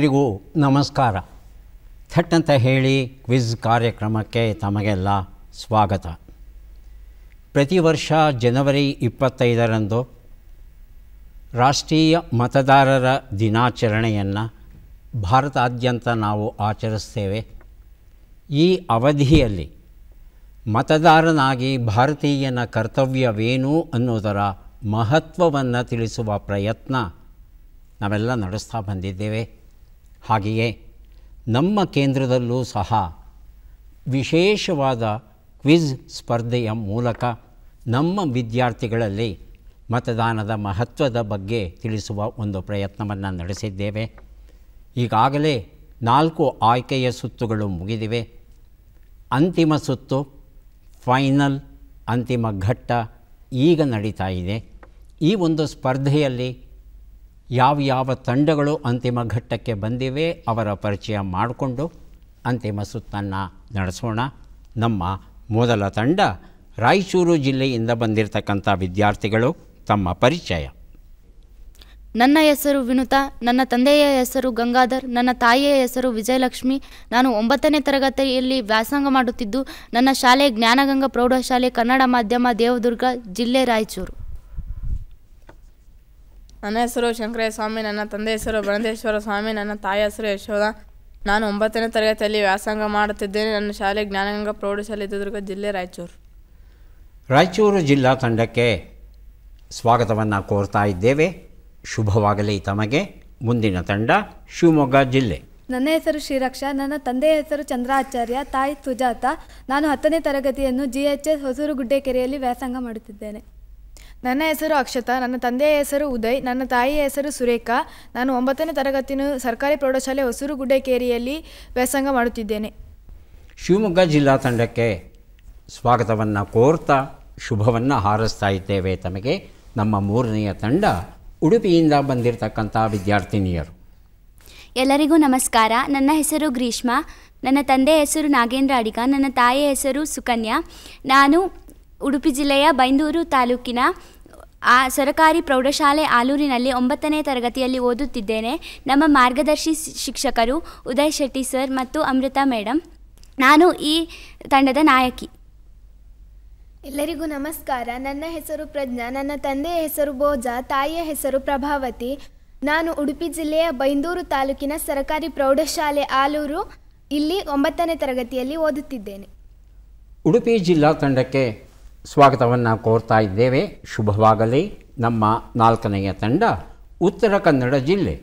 ಎಲ್ಲರಿಗೂ ನಮಸ್ಕಾರ ಥಟ್ಟಂತ ಹೇಳಿ ಕ್ವಿಜ್ ಕಾರ್ಯಕ್ರಮಕ್ಕೆ ತಮಗೆಲ್ಲ ಸ್ವಾಗತ ಪ್ರತಿ ವರ್ಷ ಜನವರಿ ಇಪ್ಪತ್ತೈದರಂದು ರಾಷ್ಟ್ರೀಯ ಮತದಾರರ ದಿನಾಚರಣೆಯನ್ನು ಭಾರತಾದ್ಯಂತ ನಾವು ಆಚರಿಸ್ತೇವೆ ಈ ಅವಧಿಯಲ್ಲಿ ಮತದಾರನಾಗಿ ಭಾರತೀಯನ ಕರ್ತವ್ಯವೇನು ಅನ್ನೋದರ ಮಹತ್ವವನ್ನು ತಿಳಿಸುವ ಪ್ರಯತ್ನ ನಾವೆಲ್ಲ ನಡೆಸ್ತಾ ಬಂದಿದ್ದೇವೆ ಹಾಗೆಯೇ ನಮ್ಮ ಕೇಂದ್ರದಲ್ಲೂ ಸಹ ವಿಶೇಷವಾದ ಕ್ವಿಜ್ ಸ್ಪರ್ಧೆಯ ಮೂಲಕ ನಮ್ಮ ವಿದ್ಯಾರ್ಥಿಗಳಲ್ಲಿ ಮತದಾನದ ಮಹತ್ವದ ಬಗ್ಗೆ ತಿಳಿಸುವ ಒಂದು ಪ್ರಯತ್ನವನ್ನು ನಡೆಸಿದ್ದೇವೆ ಈಗಾಗಲೇ ನಾಲ್ಕು ಆಯ್ಕೆಯ ಸುತ್ತುಗಳು ಮುಗಿದಿವೆ ಅಂತಿಮ ಸುತ್ತು ಫೈನಲ್ ಅಂತಿಮ ಘಟ್ಟ ಈಗ ನಡೀತಾ ಇದೆ ಈ ಒಂದು ಸ್ಪರ್ಧೆಯಲ್ಲಿ ಯಾವ ಯಾವ ತಂಡಗಳು ಅಂತಿಮ ಘಟ್ಟಕ್ಕೆ ಬಂದಿವೆ ಅವರ ಪರಿಚಯ ಮಾಡಿಕೊಂಡು ಅಂತಿಮ ಸುತ್ತನ್ನು ನಡೆಸೋಣ ನಮ್ಮ ಮೊದಲ ತಂಡ ರಾಯಚೂರು ಜಿಲ್ಲೆಯಿಂದ ಬಂದಿರತಕ್ಕಂಥ ವಿದ್ಯಾರ್ಥಿಗಳು ತಮ್ಮ ಪರಿಚಯ ನನ್ನ ಹೆಸರು ವಿನುತಾ ನನ್ನ ತಂದೆಯ ಹೆಸರು ಗಂಗಾಧರ್ ನನ್ನ ತಾಯಿಯ ಹೆಸರು ವಿಜಯಲಕ್ಷ್ಮಿ ನಾನು ಒಂಬತ್ತನೇ ತರಗತಿಯಲ್ಲಿ ವ್ಯಾಸಂಗ ಮಾಡುತ್ತಿದ್ದು ನನ್ನ ಶಾಲೆ ಜ್ಞಾನಗಂಗಾ ಪ್ರೌಢಶಾಲೆ ಕನ್ನಡ ಮಾಧ್ಯಮ ದೇವದುರ್ಗ ಜಿಲ್ಲೆ ರಾಯಚೂರು ನನ್ನ ಹೆಸರು ಶಂಕರ ಸ್ವಾಮಿ ನನ್ನ ತಂದೆ ಹೆಸರು ಬನದೇಶ್ವರ ಸ್ವಾಮಿ ನನ್ನ ತಾಯಿ ಹೆಸರು ಯಶೋಧ ನಾನು ಒಂಬತ್ತನೇ ತರಗತಿಯಲ್ಲಿ ವ್ಯಾಸಂಗ ಮಾಡುತ್ತಿದ್ದೇನೆ ನನ್ನ ಶಾಲೆ ಜ್ಞಾನಗಂಗ ಪ್ರೌಢಶಾಲೆ ಚಿತ್ರದುರ್ಗ ಜಿಲ್ಲೆ ರಾಯಚೂರು ರಾಯಚೂರು ಜಿಲ್ಲಾ ತಂಡಕ್ಕೆ ಸ್ವಾಗತವನ್ನು ಕೋರ್ತಾ ಇದ್ದೇವೆ ಶುಭವಾಗಲಿ ತಮಗೆ ಮುಂದಿನ ತಂಡ ಶಿವಮೊಗ್ಗ ಜಿಲ್ಲೆ ನನ್ನ ಹೆಸರು ಶ್ರೀರಕ್ಷ ನನ್ನ ತಂದೆಯ ಹೆಸರು ಚಂದ್ರಾಚಾರ್ಯ ತಾಯಿ ಸುಜಾತ ನಾನು ಹತ್ತನೇ ತರಗತಿಯನ್ನು ಜಿ ಎಚ್ ಎಸ್ ಕೆರೆಯಲ್ಲಿ ವ್ಯಾಸಂಗ ಮಾಡುತ್ತಿದ್ದೇನೆ ನನ್ನ ಹೆಸರು ಅಕ್ಷತಾ ನನ್ನ ತಂದೆಯ ಹೆಸರು ಉದಯ್ ನನ್ನ ತಾಯಿಯ ಹೆಸರು ಸುರೇಖಾ ನಾನು ಒಂಬತ್ತನೇ ತರಗತಿಯನ್ನು ಸರ್ಕಾರಿ ಪ್ರೌಢಶಾಲೆ ಹೊಸೂರು ಗುಡ್ಡೇಕೇರಿಯಲ್ಲಿ ವ್ಯಾಸಂಗ ಮಾಡುತ್ತಿದ್ದೇನೆ ಶಿವಮೊಗ್ಗ ಜಿಲ್ಲಾ ತಂಡಕ್ಕೆ ಸ್ವಾಗತವನ್ನು ಕೋರ್ತಾ ಶುಭವನ್ನು ಹಾರಿಸ್ತಾ ಇದ್ದೇವೆ ತಮಗೆ ನಮ್ಮ ಮೂರನೆಯ ತಂಡ ಉಡುಪಿಯಿಂದ ಬಂದಿರತಕ್ಕಂಥ ವಿದ್ಯಾರ್ಥಿನಿಯರು ಎಲ್ಲರಿಗೂ ನಮಸ್ಕಾರ ನನ್ನ ಹೆಸರು ಗ್ರೀಷ್ಮಾ ನನ್ನ ತಂದೆಯ ಹೆಸರು ನಾಗೇಂದ್ರ ಅಡಿಗ ನನ್ನ ತಾಯಿಯ ಹೆಸರು ಸುಕನ್ಯಾ ನಾನು ಉಡುಪಿ ಜಿಲ್ಲೆಯ ಬೈಂದೂರು ತಾಲೂಕಿನ ಆ ಸರಕಾರಿ ಪ್ರೌಢಶಾಲೆ ಆಲೂರಿನಲ್ಲಿ ಒಂಬತ್ತನೇ ತರಗತಿಯಲ್ಲಿ ಓದುತ್ತಿದ್ದೇನೆ ನಮ್ಮ ಮಾರ್ಗದರ್ಶಿ ಶಿಕ್ಷಕರು ಉದಯ್ ಶೆಟ್ಟಿ ಸರ್ ಮತ್ತು ಅಮೃತಾ ಮೇಡಮ್ ನಾನು ಈ ತಂಡದ ನಾಯಕಿ ಎಲ್ಲರಿಗೂ ನಮಸ್ಕಾರ ನನ್ನ ಹೆಸರು ಪ್ರಜ್ಞಾ ನನ್ನ ತಂದೆಯ ಹೆಸರು ಭೋಜ ತಾಯಿಯ ಹೆಸರು ಪ್ರಭಾವತಿ ನಾನು ಉಡುಪಿ ಜಿಲ್ಲೆಯ ಬೈಂದೂರು ತಾಲೂಕಿನ ಸರಕಾರಿ ಪ್ರೌಢಶಾಲೆ ಆಲೂರು ಇಲ್ಲಿ ಒಂಬತ್ತನೇ ತರಗತಿಯಲ್ಲಿ ಓದುತ್ತಿದ್ದೇನೆ ಉಡುಪಿ ಜಿಲ್ಲಾ ತಂಡಕ್ಕೆ ಸ್ವಾಗತವನ್ನು ಕೋರ್ತಾ ಇದ್ದೇವೆ ಶುಭವಾಗಲಿ ನಮ್ಮ ನಾಲ್ಕನೆಯ ತಂಡ ಉತ್ತರ ಕನ್ನಡ ಜಿಲ್ಲೆ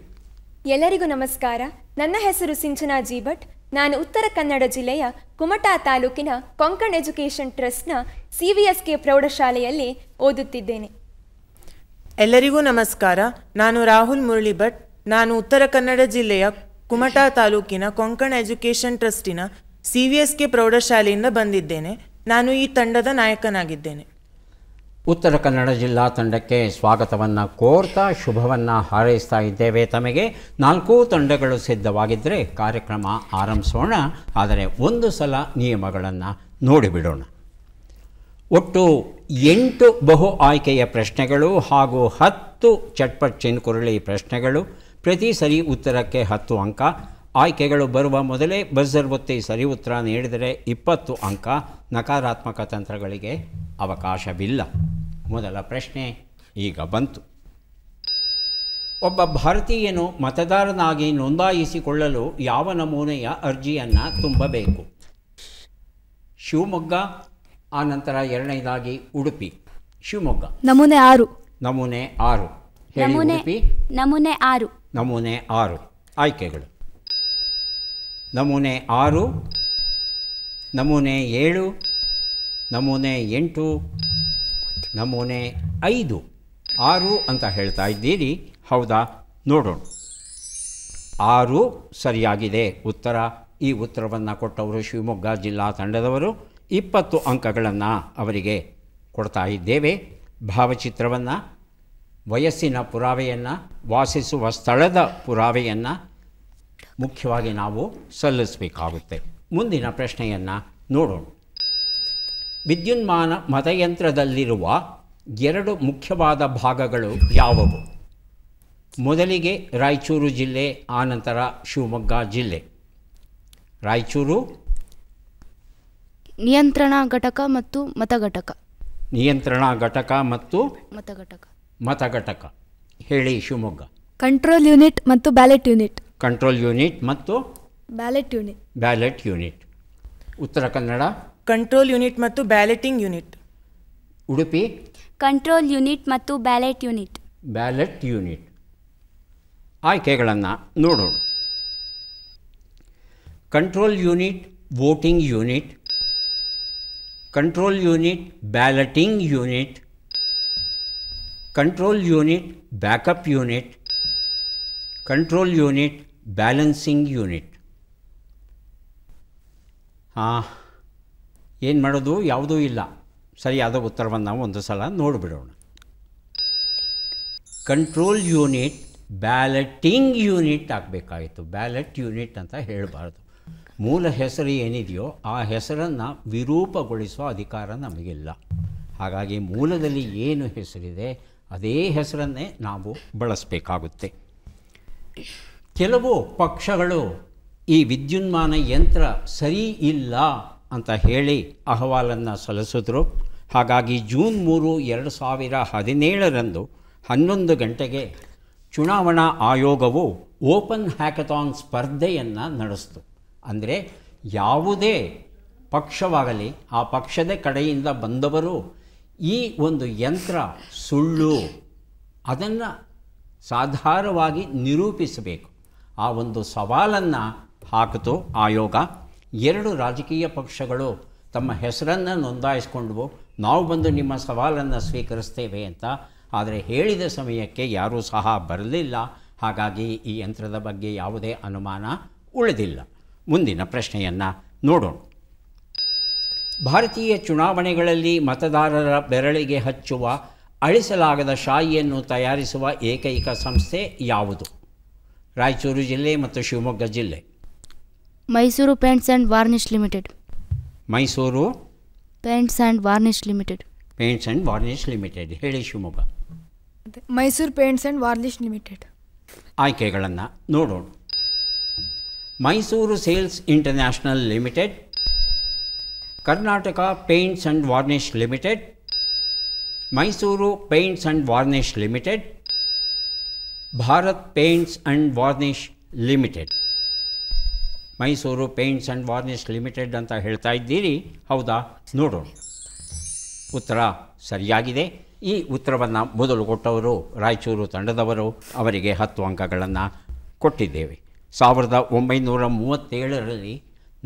ಎಲ್ಲರಿಗೂ ನಮಸ್ಕಾರ ನನ್ನ ಹೆಸರು ಸಿಂಚನಾ ಭಟ್ ನಾನು ಉತ್ತರ ಕನ್ನಡ ಜಿಲ್ಲೆಯ ಕುಮಟಾ ತಾಲೂಕಿನ ಕೊಂಕಣ್ ಎಜುಕೇಷನ್ ಟ್ರಸ್ಟ್ನ ಸಿ ವಿ ಎಸ್ ಕೆ ಪ್ರೌಢಶಾಲೆಯಲ್ಲಿ ಓದುತ್ತಿದ್ದೇನೆ ಎಲ್ಲರಿಗೂ ನಮಸ್ಕಾರ ನಾನು ರಾಹುಲ್ ಮುರಳಿ ಭಟ್ ನಾನು ಉತ್ತರ ಕನ್ನಡ ಜಿಲ್ಲೆಯ ಕುಮಟಾ ತಾಲೂಕಿನ ಕೊಂಕಣ ಎಜುಕೇಷನ್ ಟ್ರಸ್ಟಿನ ಸಿ ವಿ ಎಸ್ ಕೆ ಪ್ರೌಢಶಾಲೆಯಿಂದ ಬಂದಿದ್ದೇನೆ ನಾನು ಈ ತಂಡದ ನಾಯಕನಾಗಿದ್ದೇನೆ ಉತ್ತರ ಕನ್ನಡ ಜಿಲ್ಲಾ ತಂಡಕ್ಕೆ ಸ್ವಾಗತವನ್ನು ಕೋರ್ತಾ ಶುಭವನ್ನು ಹಾರೈಸ್ತಾ ಇದ್ದೇವೆ ತಮಗೆ ನಾಲ್ಕೂ ತಂಡಗಳು ಸಿದ್ಧವಾಗಿದ್ದರೆ ಕಾರ್ಯಕ್ರಮ ಆರಂಭಿಸೋಣ ಆದರೆ ಒಂದು ಸಲ ನಿಯಮಗಳನ್ನು ನೋಡಿಬಿಡೋಣ ಒಟ್ಟು ಎಂಟು ಬಹು ಆಯ್ಕೆಯ ಪ್ರಶ್ನೆಗಳು ಹಾಗೂ ಹತ್ತು ಚಟ್ಪಟ್ ಚಿನ್ಕುರುಳಿ ಪ್ರಶ್ನೆಗಳು ಪ್ರತಿ ಸರಿ ಉತ್ತರಕ್ಕೆ ಹತ್ತು ಅಂಕ ಆಯ್ಕೆಗಳು ಬರುವ ಮೊದಲೇ ಬಜರ್ ಒತ್ತಿ ಸರಿ ಉತ್ತರ ನೀಡಿದರೆ ಇಪ್ಪತ್ತು ಅಂಕ ನಕಾರಾತ್ಮಕ ತಂತ್ರಗಳಿಗೆ ಅವಕಾಶವಿಲ್ಲ ಮೊದಲ ಪ್ರಶ್ನೆ ಈಗ ಬಂತು ಒಬ್ಬ ಭಾರತೀಯನು ಮತದಾರನಾಗಿ ನೋಂದಾಯಿಸಿಕೊಳ್ಳಲು ಯಾವ ನಮೂನೆಯ ಅರ್ಜಿಯನ್ನು ತುಂಬಬೇಕು ಶಿವಮೊಗ್ಗ ಆನಂತರ ಎರಡನೇದಾಗಿ ಉಡುಪಿ ಶಿವಮೊಗ್ಗ ನಮೂನೆ ಆರು ನಮೂನೆ ಆರು ನಮೂನೆ ಆರು ನಮೂನೆ ಆರು ಆಯ್ಕೆಗಳು ನಮೂನೆ ಆರು ನಮೂನೆ ಏಳು ನಮೂನೆ ಎಂಟು ನಮೂನೆ ಐದು ಆರು ಅಂತ ಹೇಳ್ತಾ ಇದ್ದೀರಿ ಹೌದಾ ನೋಡೋಣ ಆರು ಸರಿಯಾಗಿದೆ ಉತ್ತರ ಈ ಉತ್ತರವನ್ನು ಕೊಟ್ಟವರು ಶಿವಮೊಗ್ಗ ಜಿಲ್ಲಾ ತಂಡದವರು ಇಪ್ಪತ್ತು ಅಂಕಗಳನ್ನು ಅವರಿಗೆ ಕೊಡ್ತಾ ಇದ್ದೇವೆ ಭಾವಚಿತ್ರವನ್ನು ವಯಸ್ಸಿನ ಪುರಾವೆಯನ್ನು ವಾಸಿಸುವ ಸ್ಥಳದ ಪುರಾವೆಯನ್ನು ಮುಖ್ಯವಾಗಿ ನಾವು ಸಲ್ಲಿಸಬೇಕಾಗುತ್ತೆ ಮುಂದಿನ ಪ್ರಶ್ನೆಯನ್ನು ನೋಡೋಣ ವಿದ್ಯುನ್ಮಾನ ಮತಯಂತ್ರದಲ್ಲಿರುವ ಎರಡು ಮುಖ್ಯವಾದ ಭಾಗಗಳು ಯಾವುವು ಮೊದಲಿಗೆ ರಾಯಚೂರು ಜಿಲ್ಲೆ ಆನಂತರ ಶಿವಮೊಗ್ಗ ಜಿಲ್ಲೆ ರಾಯಚೂರು ನಿಯಂತ್ರಣ ಘಟಕ ಮತ್ತು ಮತಘಟಕ ನಿಯಂತ್ರಣ ಘಟಕ ಮತ್ತು ಮತಘಟಕ ಮತಘಟಕ ಹೇಳಿ ಶಿವಮೊಗ್ಗ ಕಂಟ್ರೋಲ್ ಯೂನಿಟ್ ಮತ್ತು ಬ್ಯಾಲೆಟ್ ಯೂನಿಟ್ ಕಂಟ್ರೋಲ್ ಯೂನಿಟ್ ಮತ್ತು ballot unit ballot unit Uttara Kannada control unit ಮತ್ತು balloting unit Udupi control unit ಮತ್ತು ಬ್ಯಾಲೆಟ್ ಯೂನಿಟ್ ಬ್ಯಾಲೆಟ್ ಯೂನಿಟ್ ಆಯ್ಕೆಗಳನ್ನು ನೋಡೋಣ control unit voting unit control unit balloting unit control unit backup unit control unit balancing unit ಏನು ಮಾಡೋದು ಯಾವುದೂ ಇಲ್ಲ ಸರಿಯಾದ ಉತ್ತರವನ್ನು ನಾವು ಒಂದು ಸಲ ನೋಡಿಬಿಡೋಣ ಕಂಟ್ರೋಲ್ ಯೂನಿಟ್ ಬ್ಯಾಲೆಟಿಂಗ್ ಯೂನಿಟ್ ಆಗಬೇಕಾಯಿತು ಬ್ಯಾಲೆಟ್ ಯೂನಿಟ್ ಅಂತ ಹೇಳಬಾರ್ದು ಮೂಲ ಹೆಸರು ಏನಿದೆಯೋ ಆ ಹೆಸರನ್ನು ವಿರೂಪಗೊಳಿಸುವ ಅಧಿಕಾರ ನಮಗಿಲ್ಲ ಹಾಗಾಗಿ ಮೂಲದಲ್ಲಿ ಏನು ಹೆಸರಿದೆ ಅದೇ ಹೆಸರನ್ನೇ ನಾವು ಬಳಸಬೇಕಾಗುತ್ತೆ ಕೆಲವು ಪಕ್ಷಗಳು ಈ ವಿದ್ಯುನ್ಮಾನ ಯಂತ್ರ ಸರಿ ಇಲ್ಲ ಅಂತ ಹೇಳಿ ಅಹವಾಲನ್ನು ಸಲ್ಲಿಸಿದ್ರು ಹಾಗಾಗಿ ಜೂನ್ ಮೂರು ಎರಡು ಸಾವಿರ ಹದಿನೇಳರಂದು ಹನ್ನೊಂದು ಗಂಟೆಗೆ ಚುನಾವಣಾ ಆಯೋಗವು ಓಪನ್ ಹ್ಯಾಕಥಾನ್ ಸ್ಪರ್ಧೆಯನ್ನು ನಡೆಸ್ತು ಅಂದರೆ ಯಾವುದೇ ಪಕ್ಷವಾಗಲಿ ಆ ಪಕ್ಷದ ಕಡೆಯಿಂದ ಬಂದವರು ಈ ಒಂದು ಯಂತ್ರ ಸುಳ್ಳು ಅದನ್ನು ಸಾಧಾರವಾಗಿ ನಿರೂಪಿಸಬೇಕು ಆ ಒಂದು ಸವಾಲನ್ನು ಹಾಕಿತು ಆಯೋಗ ಎರಡು ರಾಜಕೀಯ ಪಕ್ಷಗಳು ತಮ್ಮ ಹೆಸರನ್ನು ನೋಂದಾಯಿಸಿಕೊಂಡು ನಾವು ಬಂದು ನಿಮ್ಮ ಸವಾಲನ್ನು ಸ್ವೀಕರಿಸ್ತೇವೆ ಅಂತ ಆದರೆ ಹೇಳಿದ ಸಮಯಕ್ಕೆ ಯಾರೂ ಸಹ ಬರಲಿಲ್ಲ ಹಾಗಾಗಿ ಈ ಯಂತ್ರದ ಬಗ್ಗೆ ಯಾವುದೇ ಅನುಮಾನ ಉಳಿದಿಲ್ಲ ಮುಂದಿನ ಪ್ರಶ್ನೆಯನ್ನು ನೋಡೋಣ ಭಾರತೀಯ ಚುನಾವಣೆಗಳಲ್ಲಿ ಮತದಾರರ ಬೆರಳಿಗೆ ಹಚ್ಚುವ ಅಳಿಸಲಾಗದ ಶಾಯಿಯನ್ನು ತಯಾರಿಸುವ ಏಕೈಕ ಸಂಸ್ಥೆ ಯಾವುದು ರಾಯಚೂರು ಜಿಲ್ಲೆ ಮತ್ತು ಶಿವಮೊಗ್ಗ ಜಿಲ್ಲೆ Mysore paints and varnish limited Mysore paints and varnish limited paints and varnish limited ಹೇಳಿ Shivamogga Mysore paints and varnish limited ಆಯ್ಕೆಗಳನ್ನು ನೋಡೋಣ Mysore sales international limited Karnataka paints and varnish limited Mysore paints and varnish limited Bharat paints and varnish limited Mysore paints and varnish limited ಅಂತ ಹೇಳ್ತಾ ಇದ್ದೀರಿ ಹೌದಾ ನೋಡೋಣ ಉತ್ತರ ಸರಿಯಾಗಿದೆ ಈ ಉತ್ತರವನ್ನು ಮೊದಲು ಕೊಟ್ಟವರು ರಾಯಚೂರು ತಂಡದವರು ಅವರಿಗೆ ಹತ್ತು ಅಂಕಗಳನ್ನು ಕೊಟ್ಟಿದ್ದೇವೆ ಸಾವಿರದ ಒಂಬೈನೂರ ಮೂವತ್ತೇಳರಲ್ಲಿ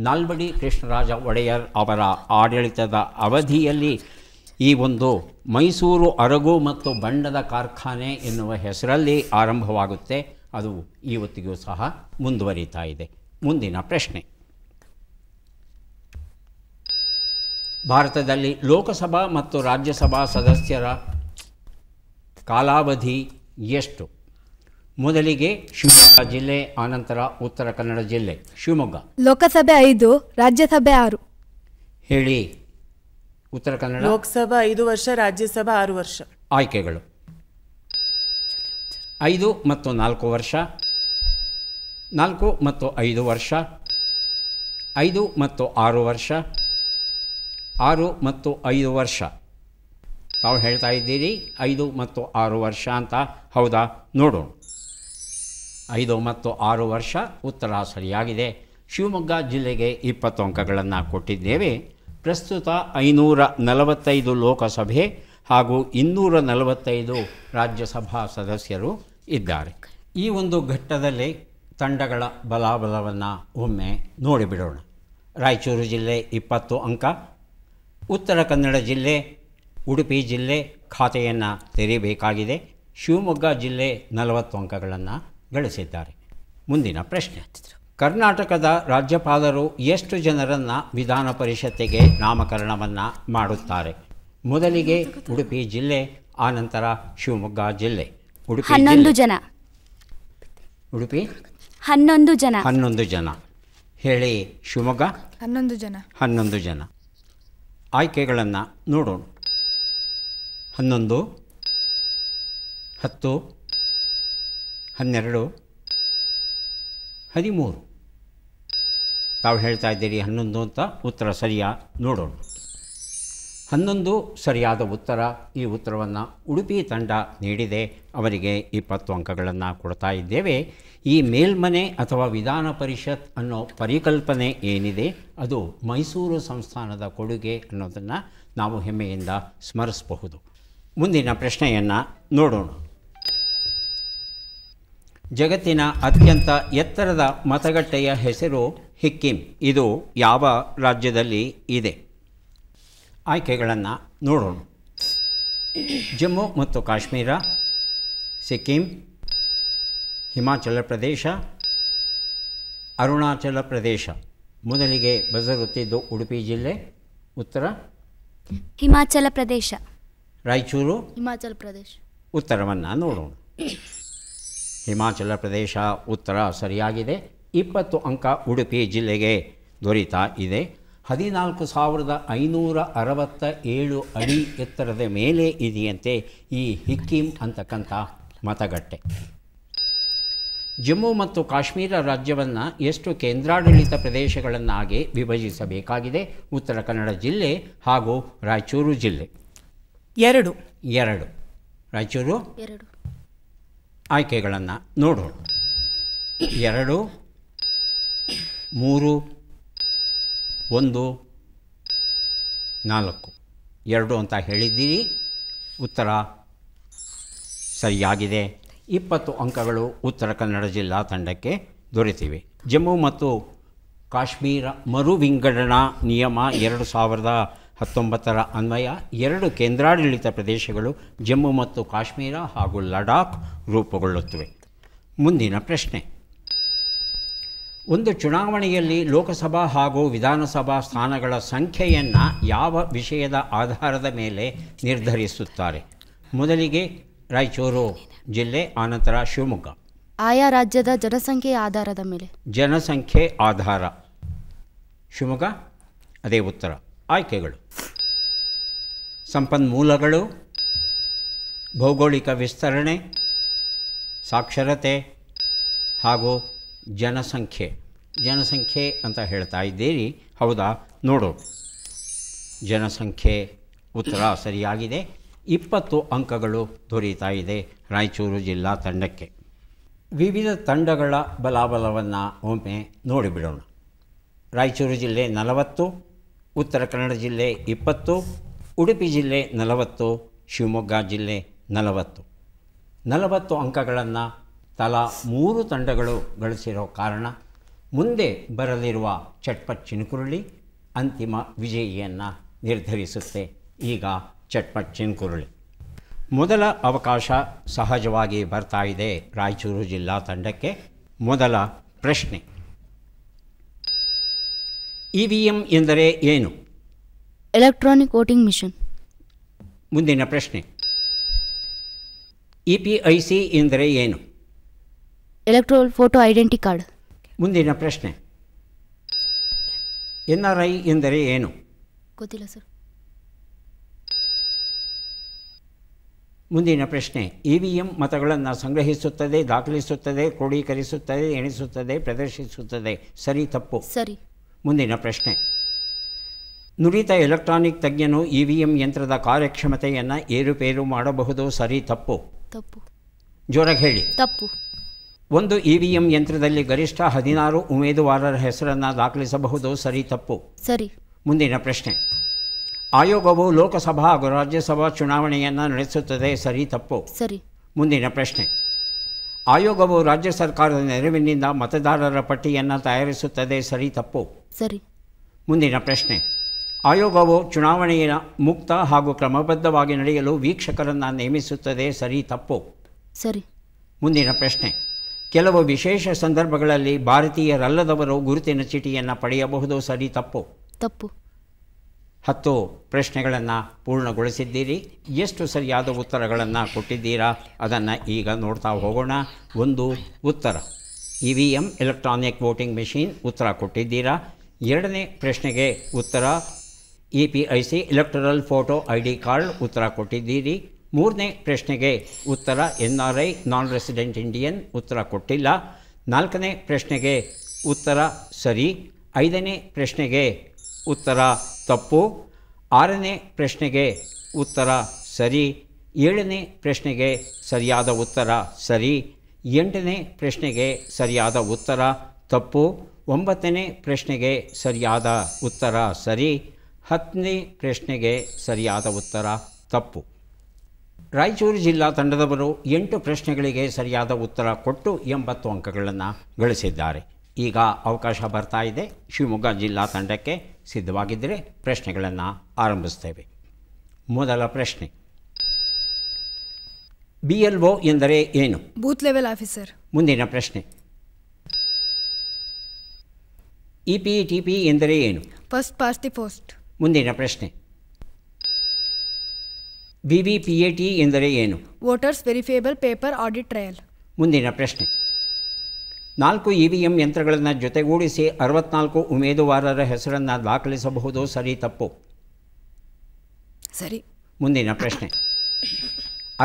ನಾಲ್ವಡಿ ಕೃಷ್ಣರಾಜ ಒಡೆಯರ್ ಅವರ ಆಡಳಿತದ ಅವಧಿಯಲ್ಲಿ ಈ ಒಂದು ಮೈಸೂರು ಅರಗು ಮತ್ತು ಬಣ್ಣದ ಕಾರ್ಖಾನೆ ಎನ್ನುವ ಹೆಸರಲ್ಲಿ ಆರಂಭವಾಗುತ್ತೆ ಅದು ಇವತ್ತಿಗೂ ಸಹ ಮುಂದುವರಿತಾ ಇದೆ ಮುಂದಿನ ಪ್ರಶ್ನೆ ಭಾರತದಲ್ಲಿ ಲೋಕಸಭಾ ಮತ್ತು ರಾಜ್ಯಸಭಾ ಸದಸ್ಯರ ಕಾಲಾವಧಿ ಎಷ್ಟು ಮೊದಲಿಗೆ ಶಿವಮೊಗ್ಗ ಜಿಲ್ಲೆ ಆನಂತರ ಉತ್ತರ ಕನ್ನಡ ಜಿಲ್ಲೆ ಶಿವಮೊಗ್ಗ ಲೋಕಸಭೆ ಐದು ರಾಜ್ಯಸಭೆ ಆರು ಹೇಳಿ ಉತ್ತರ ಕನ್ನಡ ಲೋಕಸಭಾ ಐದು ವರ್ಷ ರಾಜ್ಯಸಭಾ ಆರು ವರ್ಷ ಆಯ್ಕೆಗಳು ಐದು ಮತ್ತು ನಾಲ್ಕು ವರ್ಷ ನಾಲ್ಕು ಮತ್ತು ಐದು ವರ್ಷ ಐದು ಮತ್ತು ಆರು ವರ್ಷ ಆರು ಮತ್ತು ಐದು ವರ್ಷ ತಾವು ಹೇಳ್ತಾ ಇದ್ದೀರಿ ಐದು ಮತ್ತು ಆರು ವರ್ಷ ಅಂತ ಹೌದಾ ನೋಡೋಣ ಐದು ಮತ್ತು ಆರು ವರ್ಷ ಉತ್ತರ ಸರಿಯಾಗಿದೆ ಶಿವಮೊಗ್ಗ ಜಿಲ್ಲೆಗೆ ಇಪ್ಪತ್ತು ಅಂಕಗಳನ್ನು ಕೊಟ್ಟಿದ್ದೇವೆ ಪ್ರಸ್ತುತ ಐನೂರ ನಲವತ್ತೈದು ಲೋಕಸಭೆ ಹಾಗೂ ಇನ್ನೂರ ನಲವತ್ತೈದು ರಾಜ್ಯಸಭಾ ಸದಸ್ಯರು ಇದ್ದಾರೆ ಈ ಒಂದು ಘಟ್ಟದಲ್ಲಿ ತಂಡಗಳ ಬಲಾಬಲವನ್ನು ಒಮ್ಮೆ ನೋಡಿಬಿಡೋಣ ರಾಯಚೂರು ಜಿಲ್ಲೆ ಇಪ್ಪತ್ತು ಅಂಕ ಉತ್ತರ ಕನ್ನಡ ಜಿಲ್ಲೆ ಉಡುಪಿ ಜಿಲ್ಲೆ ಖಾತೆಯನ್ನು ತೆರೆಯಬೇಕಾಗಿದೆ ಶಿವಮೊಗ್ಗ ಜಿಲ್ಲೆ ನಲವತ್ತು ಅಂಕಗಳನ್ನು ಗಳಿಸಿದ್ದಾರೆ ಮುಂದಿನ ಪ್ರಶ್ನೆ ಕರ್ನಾಟಕದ ರಾಜ್ಯಪಾಲರು ಎಷ್ಟು ಜನರನ್ನು ವಿಧಾನ ಪರಿಷತ್ತಿಗೆ ನಾಮಕರಣವನ್ನು ಮಾಡುತ್ತಾರೆ ಮೊದಲಿಗೆ ಉಡುಪಿ ಜಿಲ್ಲೆ ಆನಂತರ ಶಿವಮೊಗ್ಗ ಜಿಲ್ಲೆ ಉಡುಪಿ ಹನ್ನೊಂದು ಜನ ಉಡುಪಿ ಹನ್ನೊಂದು ಜನ ಹನ್ನೊಂದು ಜನ ಹೇಳಿ ಶಿವಮೊಗ್ಗ ಹನ್ನೊಂದು ಜನ ಹನ್ನೊಂದು ಜನ ಆಯ್ಕೆಗಳನ್ನು ನೋಡೋಣ ಹನ್ನೊಂದು ಹತ್ತು ಹನ್ನೆರಡು ಹದಿಮೂರು ತಾವು ಹೇಳ್ತಾ ಇದ್ದೀರಿ ಹನ್ನೊಂದು ಅಂತ ಉತ್ತರ ಸರಿಯಾ ನೋಡೋಣ ಹನ್ನೊಂದು ಸರಿಯಾದ ಉತ್ತರ ಈ ಉತ್ತರವನ್ನು ಉಡುಪಿ ತಂಡ ನೀಡಿದೆ ಅವರಿಗೆ ಇಪ್ಪತ್ತು ಅಂಕಗಳನ್ನು ಕೊಡ್ತಾ ಇದ್ದೇವೆ ಈ ಮೇಲ್ಮನೆ ಅಥವಾ ವಿಧಾನ ಪರಿಷತ್ ಅನ್ನೋ ಪರಿಕಲ್ಪನೆ ಏನಿದೆ ಅದು ಮೈಸೂರು ಸಂಸ್ಥಾನದ ಕೊಡುಗೆ ಅನ್ನೋದನ್ನು ನಾವು ಹೆಮ್ಮೆಯಿಂದ ಸ್ಮರಿಸಬಹುದು ಮುಂದಿನ ಪ್ರಶ್ನೆಯನ್ನು ನೋಡೋಣ ಜಗತ್ತಿನ ಅತ್ಯಂತ ಎತ್ತರದ ಮತಗಟ್ಟೆಯ ಹೆಸರು ಹಿಕ್ಕಿಂ ಇದು ಯಾವ ರಾಜ್ಯದಲ್ಲಿ ಇದೆ ಆಯ್ಕೆಗಳನ್ನು ನೋಡೋಣ ಜಮ್ಮು ಮತ್ತು ಕಾಶ್ಮೀರ ಸಿಕ್ಕಿಂ ಹಿಮಾಚಲ ಪ್ರದೇಶ ಅರುಣಾಚಲ ಪ್ರದೇಶ ಮೊದಲಿಗೆ ಬಜರುತ್ತಿದ್ದು ಉಡುಪಿ ಜಿಲ್ಲೆ ಉತ್ತರ ಹಿಮಾಚಲ ಪ್ರದೇಶ ರಾಯಚೂರು ಹಿಮಾಚಲ ಪ್ರದೇಶ ಉತ್ತರವನ್ನು ನೋಡೋಣ ಹಿಮಾಚಲ ಪ್ರದೇಶ ಉತ್ತರ ಸರಿಯಾಗಿದೆ ಇಪ್ಪತ್ತು ಅಂಕ ಉಡುಪಿ ಜಿಲ್ಲೆಗೆ ದೊರೀತಾ ಇದೆ ಹದಿನಾಲ್ಕು ಸಾವಿರದ ಐನೂರ ಅರವತ್ತ ಏಳು ಅಡಿ ಎತ್ತರದ ಮೇಲೆ ಇದೆಯಂತೆ ಈ ಹಿಕ್ಕಿಂ ಅಂತಕ್ಕಂಥ ಮತಗಟ್ಟೆ ಜಮ್ಮು ಮತ್ತು ಕಾಶ್ಮೀರ ರಾಜ್ಯವನ್ನು ಎಷ್ಟು ಕೇಂದ್ರಾಡಳಿತ ಪ್ರದೇಶಗಳನ್ನಾಗಿ ವಿಭಜಿಸಬೇಕಾಗಿದೆ ಉತ್ತರ ಕನ್ನಡ ಜಿಲ್ಲೆ ಹಾಗೂ ರಾಯಚೂರು ಜಿಲ್ಲೆ ಎರಡು ಎರಡು ರಾಯಚೂರು ಎರಡು ಆಯ್ಕೆಗಳನ್ನು ನೋಡೋಣ ಎರಡು ಮೂರು ಒಂದು ನಾಲ್ಕು ಎರಡು ಅಂತ ಹೇಳಿದ್ದೀರಿ ಉತ್ತರ ಸರಿಯಾಗಿದೆ ಇಪ್ಪತ್ತು ಅಂಕಗಳು ಉತ್ತರ ಕನ್ನಡ ಜಿಲ್ಲಾ ತಂಡಕ್ಕೆ ದೊರೆತಿವೆ ಜಮ್ಮು ಮತ್ತು ಕಾಶ್ಮೀರ ಮರು ವಿಂಗಡಣಾ ನಿಯಮ ಎರಡು ಸಾವಿರದ ಹತ್ತೊಂಬತ್ತರ ಅನ್ವಯ ಎರಡು ಕೇಂದ್ರಾಡಳಿತ ಪ್ರದೇಶಗಳು ಜಮ್ಮು ಮತ್ತು ಕಾಶ್ಮೀರ ಹಾಗೂ ಲಡಾಖ್ ರೂಪುಗೊಳ್ಳುತ್ತವೆ ಮುಂದಿನ ಪ್ರಶ್ನೆ ಒಂದು ಚುನಾವಣೆಯಲ್ಲಿ ಲೋಕಸಭಾ ಹಾಗೂ ವಿಧಾನಸಭಾ ಸ್ಥಾನಗಳ ಸಂಖ್ಯೆಯನ್ನು ಯಾವ ವಿಷಯದ ಆಧಾರದ ಮೇಲೆ ನಿರ್ಧರಿಸುತ್ತಾರೆ ಮೊದಲಿಗೆ ರಾಯಚೂರು ಜಿಲ್ಲೆ ಆನಂತರ ಶಿವಮೊಗ್ಗ ಆಯಾ ರಾಜ್ಯದ ಜನಸಂಖ್ಯೆ ಆಧಾರದ ಮೇಲೆ ಜನಸಂಖ್ಯೆ ಆಧಾರ ಶಿವಮೊಗ್ಗ ಅದೇ ಉತ್ತರ ಆಯ್ಕೆಗಳು ಸಂಪನ್ಮೂಲಗಳು ಭೌಗೋಳಿಕ ವಿಸ್ತರಣೆ ಸಾಕ್ಷರತೆ ಹಾಗೂ ಜನಸಂಖ್ಯೆ ಜನಸಂಖ್ಯೆ ಅಂತ ಹೇಳ್ತಾ ಇದ್ದೀರಿ ಹೌದಾ ನೋಡು ಜನಸಂಖ್ಯೆ ಉತ್ತರ ಸರಿಯಾಗಿದೆ ಇಪ್ಪತ್ತು ಅಂಕಗಳು ದೊರೀತಾ ಇದೆ ರಾಯಚೂರು ಜಿಲ್ಲಾ ತಂಡಕ್ಕೆ ವಿವಿಧ ತಂಡಗಳ ಬಲಾಬಲವನ್ನು ಒಮ್ಮೆ ನೋಡಿಬಿಡೋಣ ರಾಯಚೂರು ಜಿಲ್ಲೆ ನಲವತ್ತು ಉತ್ತರ ಕನ್ನಡ ಜಿಲ್ಲೆ ಇಪ್ಪತ್ತು ಉಡುಪಿ ಜಿಲ್ಲೆ ನಲವತ್ತು ಶಿವಮೊಗ್ಗ ಜಿಲ್ಲೆ ನಲವತ್ತು ನಲವತ್ತು ಅಂಕಗಳನ್ನು ತಲಾ ಮೂರು ತಂಡಗಳು ಗಳಿಸಿರೋ ಕಾರಣ ಮುಂದೆ ಬರಲಿರುವ ಚಟ್ಪಟ್ ಚಿನಕುರುಳಿ ಅಂತಿಮ ವಿಜಯಿಯನ್ನು ನಿರ್ಧರಿಸುತ್ತೆ ಈಗ ಚಟ್ಪಟ್ ಚಿನಕುರುಳಿ ಮೊದಲ ಅವಕಾಶ ಸಹಜವಾಗಿ ಬರ್ತಾ ಇದೆ ರಾಯಚೂರು ಜಿಲ್ಲಾ ತಂಡಕ್ಕೆ ಮೊದಲ ಪ್ರಶ್ನೆ ಇವಿಎಂ ಎಂದರೆ ಏನು ಎಲೆಕ್ಟ್ರಾನಿಕ್ ವೋಟಿಂಗ್ ಮಿಷನ್ ಮುಂದಿನ ಪ್ರಶ್ನೆ ಇ ಪಿ ಐ ಸಿ ಎಂದರೆ ಏನು ಎಲೆಕ್ಟ್ರೋಲ್ ಫೋಟೋ ಐಡೆಂಟಿ ಕಾರ್ಡ್ ಮುಂದಿನ ಪ್ರಶ್ನೆ ಎನ್ ಆರ್ ಐ ಎಂದರೆ ಏನು ಗೊತ್ತಿಲ್ಲ ಸರ್ ಮುಂದಿನ ಪ್ರಶ್ನೆ ಇ ವಿ ಎಂ ಮತಗಳನ್ನು ಸಂಗ್ರಹಿಸುತ್ತದೆ ದಾಖಲಿಸುತ್ತದೆ ಕ್ರೋಢೀಕರಿಸುತ್ತದೆ ಎಣಿಸುತ್ತದೆ ಪ್ರದರ್ಶಿಸುತ್ತದೆ ಸರಿ ತಪ್ಪು ಸರಿ ಮುಂದಿನ ಪ್ರಶ್ನೆ ನುರಿತ ಎಲೆಕ್ಟ್ರಾನಿಕ್ ತಜ್ಞನು ಇ ವಿ ಎಂ ಯಂತ್ರದ ಕಾರ್ಯಕ್ಷಮತೆಯನ್ನು ಏರುಪೇರು ಮಾಡಬಹುದು ಸರಿ ತಪ್ಪು ತಪ್ಪು ಜೋರಾಗಿ ಹೇಳಿ ತಪ್ಪು ಒಂದು ಇ ವಿ ಎಂ ಯಂತ್ರದಲ್ಲಿ ಗರಿಷ್ಠ ಹದಿನಾರು ಉಮೇದುವಾರರ ಹೆಸರನ್ನು ದಾಖಲಿಸಬಹುದು ಸರಿ ತಪ್ಪು ಸರಿ ಮುಂದಿನ ಪ್ರಶ್ನೆ ಆಯೋಗವು ಲೋಕಸಭಾ ಹಾಗೂ ರಾಜ್ಯಸಭಾ ಚುನಾವಣೆಯನ್ನು ನಡೆಸುತ್ತದೆ ಸರಿ ತಪ್ಪು ಸರಿ ಮುಂದಿನ ಪ್ರಶ್ನೆ ಆಯೋಗವು ರಾಜ್ಯ ಸರ್ಕಾರದ ನೆರವಿನಿಂದ ಮತದಾರರ ಪಟ್ಟಿಯನ್ನು ತಯಾರಿಸುತ್ತದೆ ಸರಿ ತಪ್ಪು ಸರಿ ಮುಂದಿನ ಪ್ರಶ್ನೆ ಆಯೋಗವು ಚುನಾವಣೆಯ ಮುಕ್ತ ಹಾಗೂ ಕ್ರಮಬದ್ಧವಾಗಿ ನಡೆಯಲು ವೀಕ್ಷಕರನ್ನು ನೇಮಿಸುತ್ತದೆ ಸರಿ ತಪ್ಪು ಸರಿ ಮುಂದಿನ ಪ್ರಶ್ನೆ ಕೆಲವು ವಿಶೇಷ ಸಂದರ್ಭಗಳಲ್ಲಿ ಭಾರತೀಯರಲ್ಲದವರು ಗುರುತಿನ ಚೀಟಿಯನ್ನು ಪಡೆಯಬಹುದು ಸರಿ ತಪ್ಪು ತಪ್ಪು ಹತ್ತು ಪ್ರಶ್ನೆಗಳನ್ನು ಪೂರ್ಣಗೊಳಿಸಿದ್ದೀರಿ ಎಷ್ಟು ಸರಿಯಾದ ಉತ್ತರಗಳನ್ನು ಕೊಟ್ಟಿದ್ದೀರಾ ಅದನ್ನು ಈಗ ನೋಡ್ತಾ ಹೋಗೋಣ ಒಂದು ಉತ್ತರ E V M electronic voting machine ಉತ್ತರ ಕೊಟ್ಟಿದ್ದೀರಾ ಎರಡನೇ ಪ್ರಶ್ನೆಗೆ ಉತ್ತರ E P I C electoral photo I D card ಉತ್ತರ ಕೊಟ್ಟಿದ್ದೀರಿ ಮೂರನೇ ಪ್ರಶ್ನೆಗೆ ಉತ್ತರ N R I non resident Indian ಉತ್ತರ ಕೊಟ್ಟಿಲ್ಲ ನಾಲ್ಕನೇ ಪ್ರಶ್ನೆಗೆ ಉತ್ತರ ಸರಿ ಐದನೇ ಪ್ರಶ್ನೆಗೆ ಉತ್ತರ ತಪ್ಪು ಆರನೇ ಪ್ರಶ್ನೆಗೆ ಉತ್ತರ ಸರಿ ಏಳನೇ ಪ್ರಶ್ನೆಗೆ ಸರಿಯಾದ ಉತ್ತರ ಸರಿ ಎಂಟನೇ ಪ್ರಶ್ನೆಗೆ ಸರಿಯಾದ ಉತ್ತರ ತಪ್ಪು ಒಂಬತ್ತನೇ ಪ್ರಶ್ನೆಗೆ ಸರಿಯಾದ ಉತ್ತರ ಸರಿ ಹತ್ತನೇ ಪ್ರಶ್ನೆಗೆ ಸರಿಯಾದ ಉತ್ತರ ತಪ್ಪು ರಾಯಚೂರು ಜಿಲ್ಲಾ ತಂಡದವರು ಎಂಟು ಪ್ರಶ್ನೆಗಳಿಗೆ ಸರಿಯಾದ ಉತ್ತರ ಕೊಟ್ಟು ಎಂಬತ್ತು ಅಂಕಗಳನ್ನು ಗಳಿಸಿದ್ದಾರೆ ಈಗ ಅವಕಾಶ ಬರ್ತಾ ಇದೆ ಶಿವಮೊಗ್ಗ ಜಿಲ್ಲಾ ತಂಡಕ್ಕೆ ಸಿದ್ಧವಾಗಿದ್ದರೆ ಪ್ರಶ್ನೆಗಳನ್ನು ಆರಂಭಿಸ್ತೇವೆ ಮೊದಲ ಪ್ರಶ್ನೆ ಬಿ ಎಲ್ ಒ ಎಂದರೆ ಏನು ಬೂತ್ ಲೆವೆಲ್ ಆಫೀಸರ್ ಮುಂದಿನ ಪ್ರಶ್ನೆ ಇ ಪಿ ಟಿ ಪಿ ಎಂದರೆ ಏನು ಫಸ್ಟ್ ಪಾಸ್ಟ್ ದಿ ಪೋಸ್ಟ್ ಮುಂದಿನ ಪ್ರಶ್ನೆ V V P A T ಎಂದರೆ ಏನು voters verifiable paper audit trail ಮುಂದಿನ ಪ್ರಶ್ನೆ ನಾಲ್ಕು ಇ ವಿ ಎಂ ಯಂತ್ರಗಳನ್ನು ಜೊತೆಗೂಡಿಸಿ ಅರವತ್ನಾಲ್ಕು ಉಮೇದುವಾರರ ಹೆಸರನ್ನು ದಾಖಲಿಸಬಹುದು ಸರಿ ತಪ್ಪು ಸರಿ ಮುಂದಿನ ಪ್ರಶ್ನೆ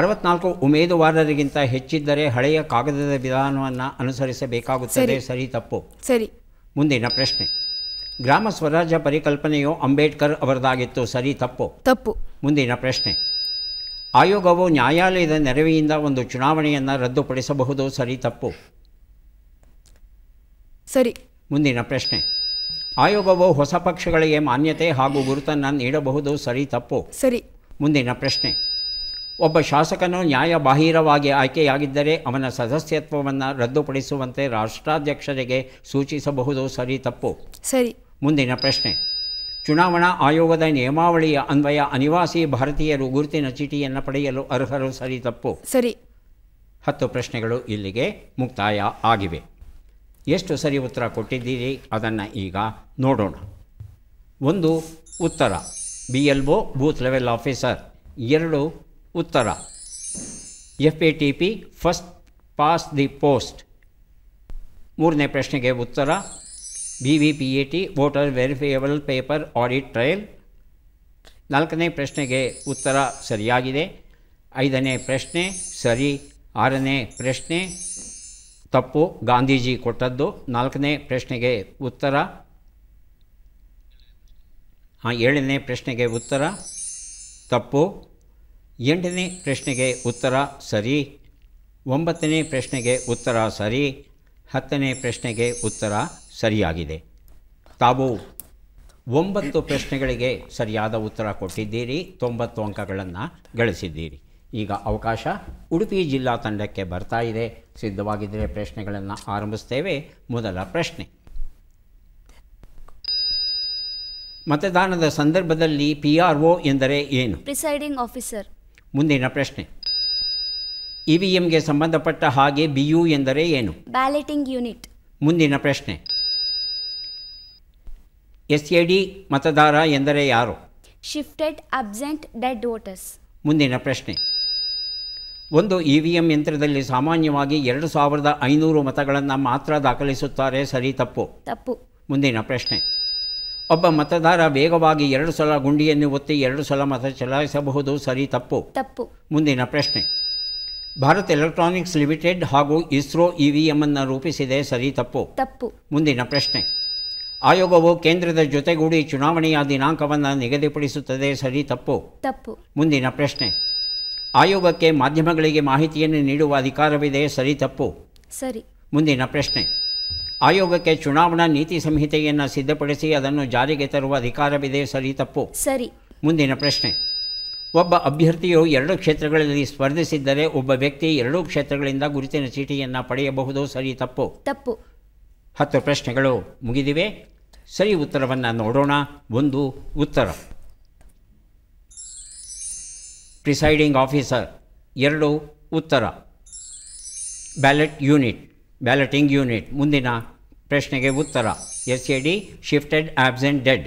ಅರವತ್ನಾಲ್ಕು ಉಮೇದುವಾರರಿಗಿಂತ ಹೆಚ್ಚಿದ್ದರೆ ಹಳೆಯ ಕಾಗದದ ವಿಧಾನವನ್ನು ಅನುಸರಿಸಬೇಕಾಗುತ್ತದೆ ಸರಿ ತಪ್ಪು ಸರಿ ಮುಂದಿನ ಪ್ರಶ್ನೆ ಗ್ರಾಮ ಸ್ವರಾಜ್ಯ ಪರಿಕಲ್ಪನೆಯು ಅಂಬೇಡ್ಕರ್ ಅವರದಾಗಿತ್ತು ಸರಿ ತಪ್ಪು ತಪ್ಪು ಮುಂದಿನ ಪ್ರಶ್ನೆ ಆಯೋಗವು ನ್ಯಾಯಾಲಯದ ನೆರವಿನಿಂದ ಒಂದು ಚುನಾವಣೆಯನ್ನು ರದ್ದುಪಡಿಸಬಹುದು ಸರಿ ತಪ್ಪು ಸರಿ ಮುಂದಿನ ಪ್ರಶ್ನೆ ಆಯೋಗವು ಹೊಸ ಪಕ್ಷಗಳಿಗೆ ಮಾನ್ಯತೆ ಹಾಗೂ ಗುರುತನ್ನು ನೀಡಬಹುದು ಸರಿ ತಪ್ಪು ಸರಿ ಮುಂದಿನ ಪ್ರಶ್ನೆ ಒಬ್ಬ ಶಾಸಕನು ನ್ಯಾಯಬಾಹಿರವಾಗಿ ಆಯ್ಕೆಯಾಗಿದ್ದರೆ ಅವನ ಸದಸ್ಯತ್ವವನ್ನು ರದ್ದುಪಡಿಸುವಂತೆ ರಾಷ್ಟ್ರಾಧ್ಯಕ್ಷರಿಗೆ ಸೂಚಿಸಬಹುದು ಸರಿ ತಪ್ಪು ಸರಿ ಮುಂದಿನ ಪ್ರಶ್ನೆ ಚುನಾವಣಾ ಆಯೋಗದ ನಿಯಮಾವಳಿಯ ಅನ್ವಯ ಅನಿವಾಸಿ ಭಾರತೀಯರು ಗುರುತಿನ ಚೀಟಿಯನ್ನು ಪಡೆಯಲು ಅರ್ಹರು ಸರಿ ತಪ್ಪು ಸರಿ ಹತ್ತು ಪ್ರಶ್ನೆಗಳು ಇಲ್ಲಿಗೆ ಮುಕ್ತಾಯ ಆಗಿವೆ ಎಷ್ಟು ಸರಿ ಉತ್ತರ ಕೊಟ್ಟಿದ್ದೀರಿ ಅದನ್ನು ಈಗ ನೋಡೋಣ ಒಂದು ಉತ್ತರ B L booth level officer ಎರಡು ಉತ್ತರ F A T P first past the post ಮೂರನೇ ಪ್ರಶ್ನೆಗೆ ಉತ್ತರ V V P A T voter verifiable paper audit trail ನಾಲ್ಕನೇ ಪ್ರಶ್ನೆಗೆ ಉತ್ತರ ಸರಿಯಾಗಿದೆ ಐದನೇ ಪ್ರಶ್ನೆ ಸರಿ ಆರನೇ ಪ್ರಶ್ನೆ ತಪ್ಪು ಗಾಂಧೀಜಿ ಕೊಟ್ಟದ್ದು ನಾಲ್ಕನೇ ಪ್ರಶ್ನೆಗೆ ಉತ್ತರ ಹಾಂ ಏಳನೇ ಪ್ರಶ್ನೆಗೆ ಉತ್ತರ ತಪ್ಪು ಎಂಟನೇ ಪ್ರಶ್ನೆಗೆ ಉತ್ತರ ಸರಿ ಒಂಬತ್ತನೇ ಪ್ರಶ್ನೆಗೆ ಉತ್ತರ ಸರಿ ಹತ್ತನೇ ಪ್ರಶ್ನೆಗೆ ಉತ್ತರ ಸರಿಯಾಗಿದೆ ತಾವು ಒಂಬತ್ತು ಪ್ರಶ್ನೆಗಳಿಗೆ ಸರಿಯಾದ ಉತ್ತರ ಕೊಟ್ಟಿದ್ದೀರಿ ತೊಂಬತ್ತು ಅಂಕಗಳನ್ನು ಗಳಿಸಿದ್ದೀರಿ ಈಗ ಅವಕಾಶ ಉಡುಪಿ ಜಿಲ್ಲಾ ತಂಡಕ್ಕೆ ಬರ್ತಾ ಇದೆ ಸಿದ್ಧವಾಗಿದ್ದರೆ ಪ್ರಶ್ನೆಗಳನ್ನು ಆರಂಭಿಸ್ತೇವೆ ಮೊದಲ ಪ್ರಶ್ನೆ ಮತದಾನದ ಸಂದರ್ಭದಲ್ಲಿ ಪಿ ಆರ್ ಒ ಎಂದರೆ ಏನು ಪ್ರಿಸೈಡಿಂಗ್ ಆಫೀಸರ್ ಮುಂದಿನ ಪ್ರಶ್ನೆ ಇವಿಎಂಗೆ ಸಂಬಂಧಪಟ್ಟ ಹಾಗೆ ಬಿಯು ಎಂದರೆ ಏನು ಬ್ಯಾಲೆಟಿಂಗ್ ಯೂನಿಟ್ ಮುಂದಿನ ಪ್ರಶ್ನೆ ಎಸ್ ಎ ಡಿ ಮತದಾರ ಎಂದರೆ ಯಾರು ಶಿಫ್ಟೆಡ್ ಅಬ್ಸೆಂಟ್ ಡೆಡ್ ವೋಟರ್ಸ್ ಮುಂದಿನ ಪ್ರಶ್ನೆ ಒಂದು ಇ ವಿ ಯಂತ್ರದಲ್ಲಿ ಸಾಮಾನ್ಯವಾಗಿ ಎರಡು ಸಾವಿರದ ಐನೂರು ಮತಗಳನ್ನು ಮಾತ್ರ ದಾಖಲಿಸುತ್ತಾರೆ ಸರಿ ತಪ್ಪು ತಪ್ಪು ಮುಂದಿನ ಪ್ರಶ್ನೆ ಒಬ್ಬ ಮತದಾರ ವೇಗವಾಗಿ ಎರಡು ಸಲ ಗುಂಡಿಯನ್ನು ಒತ್ತಿ ಎರಡು ಸಲ ಮತ ಚಲಾಯಿಸಬಹುದು ಸರಿ ತಪ್ಪು ತಪ್ಪು ಮುಂದಿನ ಪ್ರಶ್ನೆ ಭಾರತ್ ಎಲೆಕ್ಟ್ರಾನಿಕ್ಸ್ ಲಿಮಿಟೆಡ್ ಹಾಗೂ ಇಸ್ರೋ ಇ ವಿ ರೂಪಿಸಿದೆ ಸರಿ ತಪ್ಪು ತಪ್ಪು ಮುಂದಿನ ಪ್ರಶ್ನೆ ಆಯೋಗವು ಕೇಂದ್ರದ ಜೊತೆಗೂಡಿ ಚುನಾವಣೆಯ ದಿನಾಂಕವನ್ನು ನಿಗದಿಪಡಿಸುತ್ತದೆ ಸರಿ ತಪ್ಪು ತಪ್ಪು ಮುಂದಿನ ಪ್ರಶ್ನೆ ಆಯೋಗಕ್ಕೆ ಮಾಧ್ಯಮಗಳಿಗೆ ಮಾಹಿತಿಯನ್ನು ನೀಡುವ ಅಧಿಕಾರವಿದೆ ಸರಿ ತಪ್ಪು ಸರಿ ಮುಂದಿನ ಪ್ರಶ್ನೆ ಆಯೋಗಕ್ಕೆ ಚುನಾವಣಾ ನೀತಿ ಸಂಹಿತೆಯನ್ನು ಸಿದ್ಧಪಡಿಸಿ ಅದನ್ನು ಜಾರಿಗೆ ತರುವ ಅಧಿಕಾರವಿದೆ ಸರಿ ತಪ್ಪು ಸರಿ ಮುಂದಿನ ಪ್ರಶ್ನೆ ಒಬ್ಬ ಅಭ್ಯರ್ಥಿಯು ಎರಡು ಕ್ಷೇತ್ರಗಳಲ್ಲಿ ಸ್ಪರ್ಧಿಸಿದ್ದರೆ ಒಬ್ಬ ವ್ಯಕ್ತಿ ಎರಡೂ ಕ್ಷೇತ್ರಗಳಿಂದ ಗುರುತಿನ ಚೀಟಿಯನ್ನು ಪಡೆಯಬಹುದು ಸರಿ ತಪ್ಪು ತಪ್ಪು ಹತ್ತು ಪ್ರಶ್ನೆಗಳು ಮುಗಿದಿವೆ ಸರಿ ಉತ್ತರವನ್ನು ನೋಡೋಣ ಒಂದು ಉತ್ತರ ಪ್ರಿಸೈಡಿಂಗ್ ಆಫೀಸರ್ ಎರಡು ಉತ್ತರ ಬ್ಯಾಲೆಟ್ ಯೂನಿಟ್ ಬ್ಯಾಲೆಟಿಂಗ್ ಯೂನಿಟ್ ಮುಂದಿನ ಪ್ರಶ್ನೆಗೆ ಉತ್ತರ S A D shifted absent dead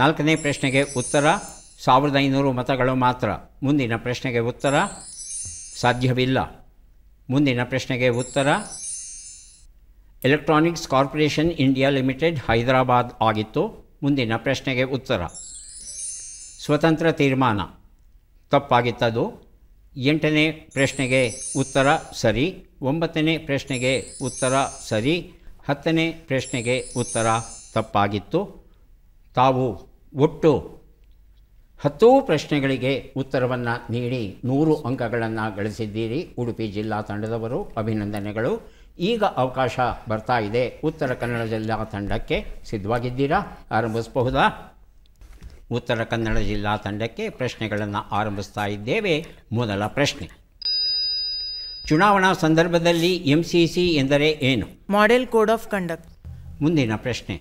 ನಾಲ್ಕನೇ ಪ್ರಶ್ನೆಗೆ ಉತ್ತರ ಸಾವಿರದ ಐನೂರು ಮತಗಳು ಮಾತ್ರ ಮುಂದಿನ ಪ್ರಶ್ನೆಗೆ ಉತ್ತರ ಸಾಧ್ಯವಿಲ್ಲ ಮುಂದಿನ ಪ್ರಶ್ನೆಗೆ ಉತ್ತರ electronics corporation India limited Hyderabad ಆಗಿತ್ತು ಮುಂದಿನ ಪ್ರಶ್ನೆಗೆ ಉತ್ತರ ಸ್ವತಂತ್ರ ತೀರ್ಮಾನ ತಪ್ಪಾಗಿತ್ತದು ಎಂಟನೇ ಪ್ರಶ್ನೆಗೆ ಉತ್ತರ ಸರಿ ಒಂಬತ್ತನೇ ಪ್ರಶ್ನೆಗೆ ಉತ್ತರ ಸರಿ ಹತ್ತನೇ ಪ್ರಶ್ನೆಗೆ ಉತ್ತರ ತಪ್ಪಾಗಿತ್ತು ತಾವು ಒಟ್ಟು ಹತ್ತು ಪ್ರಶ್ನೆಗಳಿಗೆ ಉತ್ತರವನ್ನು ನೀಡಿ ನೂರು ಅಂಕಗಳನ್ನು ಗಳಿಸಿದ್ದೀರಿ ಉಡುಪಿ ಜಿಲ್ಲಾ ತಂಡದವರು ಅಭಿನಂದನೆಗಳು ಈಗ ಅವಕಾಶ ಬರ್ತಾ ಇದೆ ಉತ್ತರ ಕನ್ನಡ ಜಿಲ್ಲಾ ತಂಡಕ್ಕೆ ಸಿದ್ಧವಾಗಿದ್ದೀರಾ ಆರಂಭಿಸಬಹುದಾ ಉತ್ತರ ಕನ್ನಡ ಜಿಲ್ಲಾ ತಂಡಕ್ಕೆ ಪ್ರಶ್ನೆಗಳನ್ನು ಆರಂಭಿಸ್ತಾ ಇದ್ದೇವೆ ಮೊದಲ ಪ್ರಶ್ನೆ ಚುನಾವಣಾ ಸಂದರ್ಭದಲ್ಲಿ ಎಂ ಎಂದರೆ ಏನು ಮಾಡೆಲ್ ಕೋಡ್ ಆಫ್ ಕಂಡಕ್ಟ್ ಮುಂದಿನ ಪ್ರಶ್ನೆ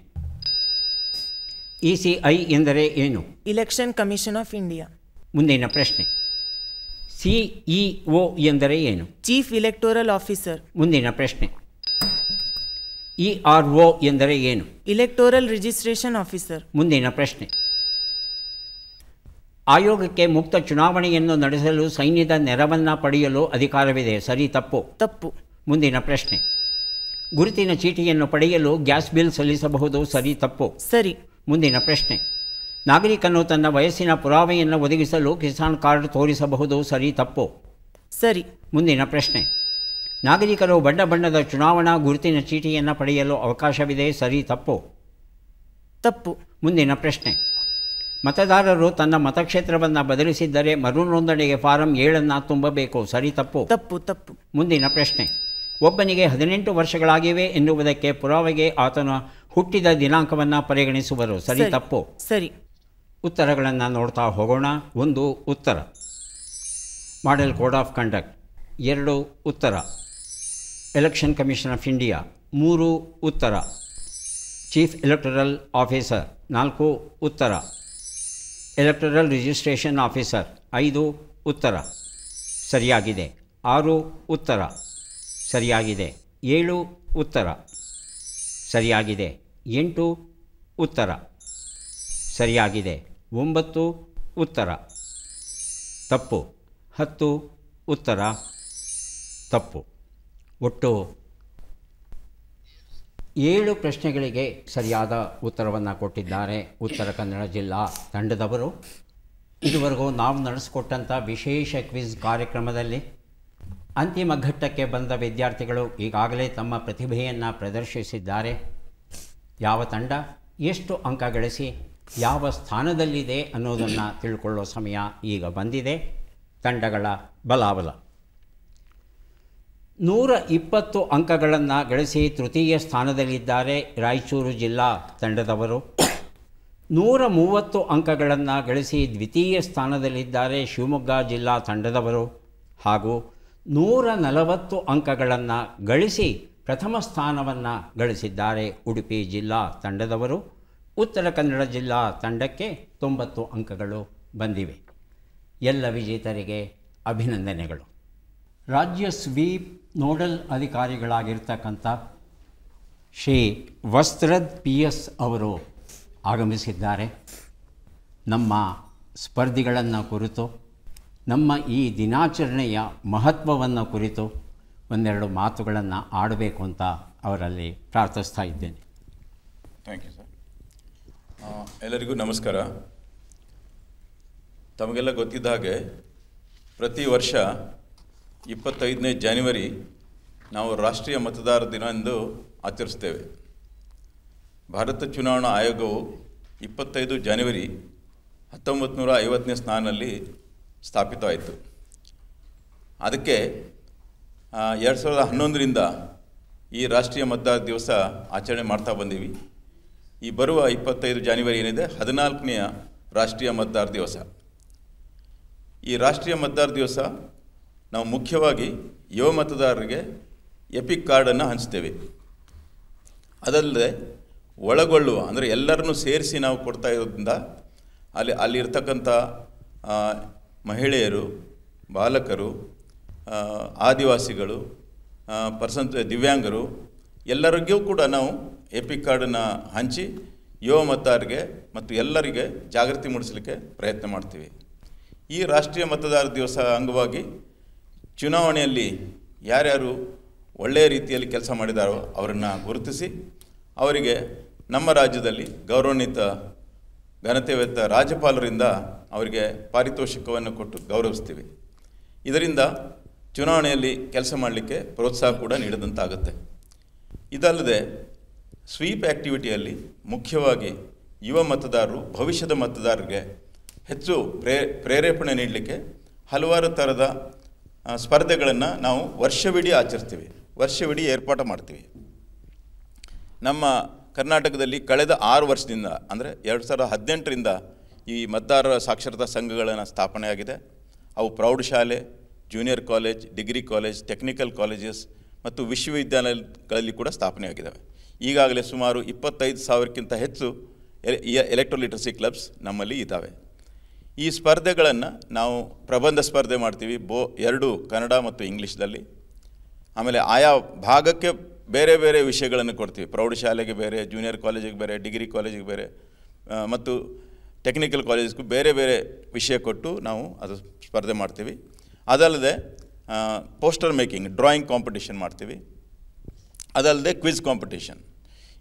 ಇ e ಎಂದರೆ ಏನು ಇಲೆಕ್ಷನ್ ಕಮಿಷನ್ ಆಫ್ ಇಂಡಿಯಾ ಮುಂದಿನ ಪ್ರಶ್ನೆ ಸಿಇಒ e ಎಂದರೆ ಏನು ಚೀಫ್ ಇಲೆಕ್ಟೋರಲ್ ಆಫೀಸರ್ ಮುಂದಿನ ಪ್ರಶ್ನೆ ಇ ಆರ್ ಒ ಎಂದರೆ ಏನು ಇಲೆಕ್ಟೋರಲ್ ರಿಜಿಸ್ಟ್ರೇಷನ್ ಆಫೀಸರ್ ಮುಂದಿನ ಪ್ರಶ್ನೆ ಆಯೋಗಕ್ಕೆ ಮುಕ್ತ ಚುನಾವಣೆಯನ್ನು ನಡೆಸಲು ಸೈನ್ಯದ ನೆರವನ್ನು ಪಡೆಯಲು ಅಧಿಕಾರವಿದೆ ಸರಿ ತಪ್ಪು ತಪ್ಪು ಮುಂದಿನ ಪ್ರಶ್ನೆ ಗುರುತಿನ ಚೀಟಿಯನ್ನು ಪಡೆಯಲು ಗ್ಯಾಸ್ ಬಿಲ್ ಸಲ್ಲಿಸಬಹುದು ಸರಿ ತಪ್ಪು ಸರಿ ಮುಂದಿನ ಪ್ರಶ್ನೆ ನಾಗರಿಕನು ತನ್ನ ವಯಸ್ಸಿನ ಪುರಾವೆಯನ್ನು ಒದಗಿಸಲು ಕಿಸಾನ್ ಕಾರ್ಡ್ ತೋರಿಸಬಹುದು ಸರಿ ತಪ್ಪು ಸರಿ ಮುಂದಿನ ಪ್ರಶ್ನೆ ನಾಗರಿಕರು ಬಣ್ಣ ಬಣ್ಣದ ಚುನಾವಣಾ ಗುರುತಿನ ಚೀಟಿಯನ್ನು ಪಡೆಯಲು ಅವಕಾಶವಿದೆ ಸರಿ ತಪ್ಪು ತಪ್ಪು ಮುಂದಿನ ಪ್ರಶ್ನೆ ಮತದಾರರು ತನ್ನ ಮತಕ್ಷೇತ್ರವನ್ನು ಬದಲಿಸಿದ್ದರೆ ಮರು ನೋಂದಣಿಗೆ ಫಾರಂ ಏಳನ್ನು ತುಂಬಬೇಕು ಸರಿ ತಪ್ಪು ತಪ್ಪು ತಪ್ಪು ಮುಂದಿನ ಪ್ರಶ್ನೆ ಒಬ್ಬನಿಗೆ ಹದಿನೆಂಟು ವರ್ಷಗಳಾಗಿವೆ ಎನ್ನುವುದಕ್ಕೆ ಪುರಾವೆಗೆ ಆತನ ಹುಟ್ಟಿದ ದಿನಾಂಕವನ್ನು ಪರಿಗಣಿಸುವರು ಸರಿ ತಪ್ಪು ಸರಿ ಉತ್ತರಗಳನ್ನು ನೋಡ್ತಾ ಹೋಗೋಣ ಒಂದು ಉತ್ತರ ಮಾಡೆಲ್ ಕೋಡ್ ಆಫ್ ಕಂಡಕ್ಟ್ ಎರಡು ಉತ್ತರ ಎಲೆಕ್ಷನ್ ಕಮಿಷನ್ ಆಫ್ ಇಂಡಿಯಾ ಮೂರು ಉತ್ತರ ಚೀಫ್ ಎಲೆಕ್ಟರಲ್ ಆಫೀಸರ್ ನಾಲ್ಕು ಉತ್ತರ ಎಲೆಕ್ಟ್ರಲ್ ರಿಜಿಸ್ಟ್ರೇಷನ್ ಆಫೀಸರ್ ಐದು ಉತ್ತರ ಸರಿಯಾಗಿದೆ ಆರು ಉತ್ತರ ಸರಿಯಾಗಿದೆ ಏಳು ಉತ್ತರ ಸರಿಯಾಗಿದೆ ಎಂಟು ಉತ್ತರ ಸರಿಯಾಗಿದೆ ಒಂಬತ್ತು ಉತ್ತರ ತಪ್ಪು ಹತ್ತು ಉತ್ತರ ತಪ್ಪು ಒಟ್ಟು ಏಳು ಪ್ರಶ್ನೆಗಳಿಗೆ ಸರಿಯಾದ ಉತ್ತರವನ್ನು ಕೊಟ್ಟಿದ್ದಾರೆ ಉತ್ತರ ಕನ್ನಡ ಜಿಲ್ಲಾ ತಂಡದವರು ಇದುವರೆಗೂ ನಾವು ನಡೆಸಿಕೊಟ್ಟಂಥ ವಿಶೇಷ ಕ್ವಿಜ್ ಕಾರ್ಯಕ್ರಮದಲ್ಲಿ ಅಂತಿಮ ಘಟ್ಟಕ್ಕೆ ಬಂದ ವಿದ್ಯಾರ್ಥಿಗಳು ಈಗಾಗಲೇ ತಮ್ಮ ಪ್ರತಿಭೆಯನ್ನು ಪ್ರದರ್ಶಿಸಿದ್ದಾರೆ ಯಾವ ತಂಡ ಎಷ್ಟು ಅಂಕ ಗಳಿಸಿ ಯಾವ ಸ್ಥಾನದಲ್ಲಿದೆ ಅನ್ನೋದನ್ನು ತಿಳ್ಕೊಳ್ಳೋ ಸಮಯ ಈಗ ಬಂದಿದೆ ತಂಡಗಳ ಬಲಾಬಲ ನೂರ ಇಪ್ಪತ್ತು ಅಂಕಗಳನ್ನು ಗಳಿಸಿ ತೃತೀಯ ಸ್ಥಾನದಲ್ಲಿದ್ದಾರೆ ರಾಯಚೂರು ಜಿಲ್ಲಾ ತಂಡದವರು ನೂರ ಮೂವತ್ತು ಅಂಕಗಳನ್ನು ಗಳಿಸಿ ದ್ವಿತೀಯ ಸ್ಥಾನದಲ್ಲಿದ್ದಾರೆ ಶಿವಮೊಗ್ಗ ಜಿಲ್ಲಾ ತಂಡದವರು ಹಾಗೂ ನೂರ ನಲವತ್ತು ಅಂಕಗಳನ್ನು ಗಳಿಸಿ ಪ್ರಥಮ ಸ್ಥಾನವನ್ನು ಗಳಿಸಿದ್ದಾರೆ ಉಡುಪಿ ಜಿಲ್ಲಾ ತಂಡದವರು ಉತ್ತರ ಕನ್ನಡ ಜಿಲ್ಲಾ ತಂಡಕ್ಕೆ ತೊಂಬತ್ತು ಅಂಕಗಳು ಬಂದಿವೆ ಎಲ್ಲ ವಿಜೇತರಿಗೆ ಅಭಿನಂದನೆಗಳು ರಾಜ್ಯ ಸ್ವೀಪ್ ನೋಡಲ್ ಅಧಿಕಾರಿಗಳಾಗಿರ್ತಕ್ಕಂಥ ಶ್ರೀ ವಸ್ತ್ರದ್ ಪಿ ಎಸ್ ಅವರು ಆಗಮಿಸಿದ್ದಾರೆ ನಮ್ಮ ಸ್ಪರ್ಧಿಗಳನ್ನು ಕುರಿತು ನಮ್ಮ ಈ ದಿನಾಚರಣೆಯ ಮಹತ್ವವನ್ನು ಕುರಿತು ಒಂದೆರಡು ಮಾತುಗಳನ್ನು ಆಡಬೇಕು ಅಂತ ಅವರಲ್ಲಿ ಪ್ರಾರ್ಥಿಸ್ತಾ ಇದ್ದೇನೆ ಥ್ಯಾಂಕ್ ಯು ಸರ್ ಎಲ್ಲರಿಗೂ ನಮಸ್ಕಾರ ತಮಗೆಲ್ಲ ಗೊತ್ತಿದ್ದ ಹಾಗೆ ಪ್ರತಿ ವರ್ಷ ಇಪ್ಪತ್ತೈದನೇ ಜಾನ್ವರಿ ನಾವು ರಾಷ್ಟ್ರೀಯ ಮತದಾರ ದಿನ ಎಂದು ಆಚರಿಸ್ತೇವೆ ಭಾರತ ಚುನಾವಣಾ ಆಯೋಗವು ಇಪ್ಪತ್ತೈದು ಜಾನ್ವರಿ ಹತ್ತೊಂಬತ್ತು ನೂರ ಐವತ್ತನೇ ಸ್ನಾನಲ್ಲಿ ಸ್ಥಾಪಿತವಾಯಿತು ಅದಕ್ಕೆ ಎರಡು ಸಾವಿರದ ಹನ್ನೊಂದರಿಂದ ಈ ರಾಷ್ಟ್ರೀಯ ಮತದಾರ ದಿವಸ ಆಚರಣೆ ಮಾಡ್ತಾ ಬಂದೀವಿ ಈ ಬರುವ ಇಪ್ಪತ್ತೈದು ಜಾನ್ವರಿ ಏನಿದೆ ಹದಿನಾಲ್ಕನೆಯ ರಾಷ್ಟ್ರೀಯ ಮತದಾರ ದಿವಸ ಈ ರಾಷ್ಟ್ರೀಯ ಮತದಾರ ದಿವಸ ನಾವು ಮುಖ್ಯವಾಗಿ ಯುವ ಮತದಾರರಿಗೆ ಎಪಿಕ್ ಕಾರ್ಡನ್ನು ಹಂಚ್ತೇವೆ ಅದಲ್ಲದೆ ಒಳಗೊಳ್ಳುವ ಅಂದರೆ ಎಲ್ಲರನ್ನೂ ಸೇರಿಸಿ ನಾವು ಕೊಡ್ತಾ ಇರೋದ್ರಿಂದ ಅಲ್ಲಿ ಅಲ್ಲಿರ್ತಕ್ಕಂಥ ಮಹಿಳೆಯರು ಬಾಲಕರು ಆದಿವಾಸಿಗಳು ಪರ್ಸನ್ ದಿವ್ಯಾಂಗರು ಎಲ್ಲರಿಗೂ ಕೂಡ ನಾವು ಎಪಿಕ್ ಕಾರ್ಡನ್ನು ಹಂಚಿ ಯುವ ಮತದಾರರಿಗೆ ಮತ್ತು ಎಲ್ಲರಿಗೆ ಜಾಗೃತಿ ಮೂಡಿಸಲಿಕ್ಕೆ ಪ್ರಯತ್ನ ಮಾಡ್ತೀವಿ ಈ ರಾಷ್ಟ್ರೀಯ ಮತದಾರ ದಿವಸ ಅಂಗವಾಗಿ ಚುನಾವಣೆಯಲ್ಲಿ ಯಾರ್ಯಾರು ಒಳ್ಳೆಯ ರೀತಿಯಲ್ಲಿ ಕೆಲಸ ಮಾಡಿದಾರೋ ಅವರನ್ನು ಗುರುತಿಸಿ ಅವರಿಗೆ ನಮ್ಮ ರಾಜ್ಯದಲ್ಲಿ ಗೌರವಾನ್ವಿತ ಘನತೆವೆತ್ತ ರಾಜ್ಯಪಾಲರಿಂದ ಅವರಿಗೆ ಪಾರಿತೋಷಿಕವನ್ನು ಕೊಟ್ಟು ಗೌರವಿಸ್ತೀವಿ ಇದರಿಂದ ಚುನಾವಣೆಯಲ್ಲಿ ಕೆಲಸ ಮಾಡಲಿಕ್ಕೆ ಪ್ರೋತ್ಸಾಹ ಕೂಡ ನೀಡಿದಂತಾಗುತ್ತೆ ಇದಲ್ಲದೆ ಸ್ವೀಪ್ ಆ್ಯಕ್ಟಿವಿಟಿಯಲ್ಲಿ ಮುಖ್ಯವಾಗಿ ಯುವ ಮತದಾರರು ಭವಿಷ್ಯದ ಮತದಾರರಿಗೆ ಹೆಚ್ಚು ಪ್ರೇ ಪ್ರೇರೇಪಣೆ ನೀಡಲಿಕ್ಕೆ ಹಲವಾರು ಥರದ ಸ್ಪರ್ಧೆಗಳನ್ನು ನಾವು ವರ್ಷವಿಡೀ ಆಚರಿಸ್ತೀವಿ ವರ್ಷವಿಡೀ ಏರ್ಪಾಟು ಮಾಡ್ತೀವಿ ನಮ್ಮ ಕರ್ನಾಟಕದಲ್ಲಿ ಕಳೆದ ಆರು ವರ್ಷದಿಂದ ಅಂದರೆ ಎರಡು ಸಾವಿರದ ಹದಿನೆಂಟರಿಂದ ಈ ಮತದಾರರ ಸಾಕ್ಷರತಾ ಸಂಘಗಳನ್ನು ಸ್ಥಾಪನೆಯಾಗಿದೆ ಅವು ಪ್ರೌಢಶಾಲೆ junior college degree college technical colleges ಮತ್ತು ವಿಶ್ವವಿದ್ಯಾಲಯಗಳಲ್ಲಿ ಕೂಡ ಸ್ಥಾಪನೆಯಾಗಿದ್ದಾವೆ ಈಗಾಗಲೇ ಸುಮಾರು ಇಪ್ಪತ್ತೈದು ಸಾವಿರಕ್ಕಿಂತ ಹೆಚ್ಚು ಎಲೆಕ್ಟ್ರೋಲಿಟ್ರಸಿ ಕ್ಲಬ್ಸ್ ನಮ್ಮಲ್ಲಿ ಇದ್ದಾವೆ ಈ ಸ್ಪರ್ಧೆಗಳನ್ನು ನಾವು ಪ್ರಬಂಧ ಸ್ಪರ್ಧೆ ಮಾಡ್ತೀವಿ ಬೋ ಎರಡು ಕನ್ನಡ ಮತ್ತು ಇಂಗ್ಲೀಷ್ದಲ್ಲಿ ಆಮೇಲೆ ಆಯಾ ಭಾಗಕ್ಕೆ ಬೇರೆ ಬೇರೆ ವಿಷಯಗಳನ್ನು ಕೊಡ್ತೀವಿ ಪ್ರೌಢಶಾಲೆಗೆ ಬೇರೆ ಜೂನಿಯರ್ ಕಾಲೇಜಿಗೆ ಬೇರೆ ಡಿಗ್ರಿ ಕಾಲೇಜಿಗೆ ಬೇರೆ ಮತ್ತು ಟೆಕ್ನಿಕಲ್ ಕಾಲೇಜ್ಗೂ ಬೇರೆ ಬೇರೆ ವಿಷಯ ಕೊಟ್ಟು ನಾವು ಅದು ಸ್ಪರ್ಧೆ ಮಾಡ್ತೀವಿ ಅದಲ್ಲದೆ ಪೋಸ್ಟರ್ ಮೇಕಿಂಗ್ ಡ್ರಾಯಿಂಗ್ ಕಾಂಪಿಟೇಷನ್ ಮಾಡ್ತೀವಿ ಅದಲ್ಲದೆ ಕ್ವಿಜ್ ಕಾಂಪಿಟೇಷನ್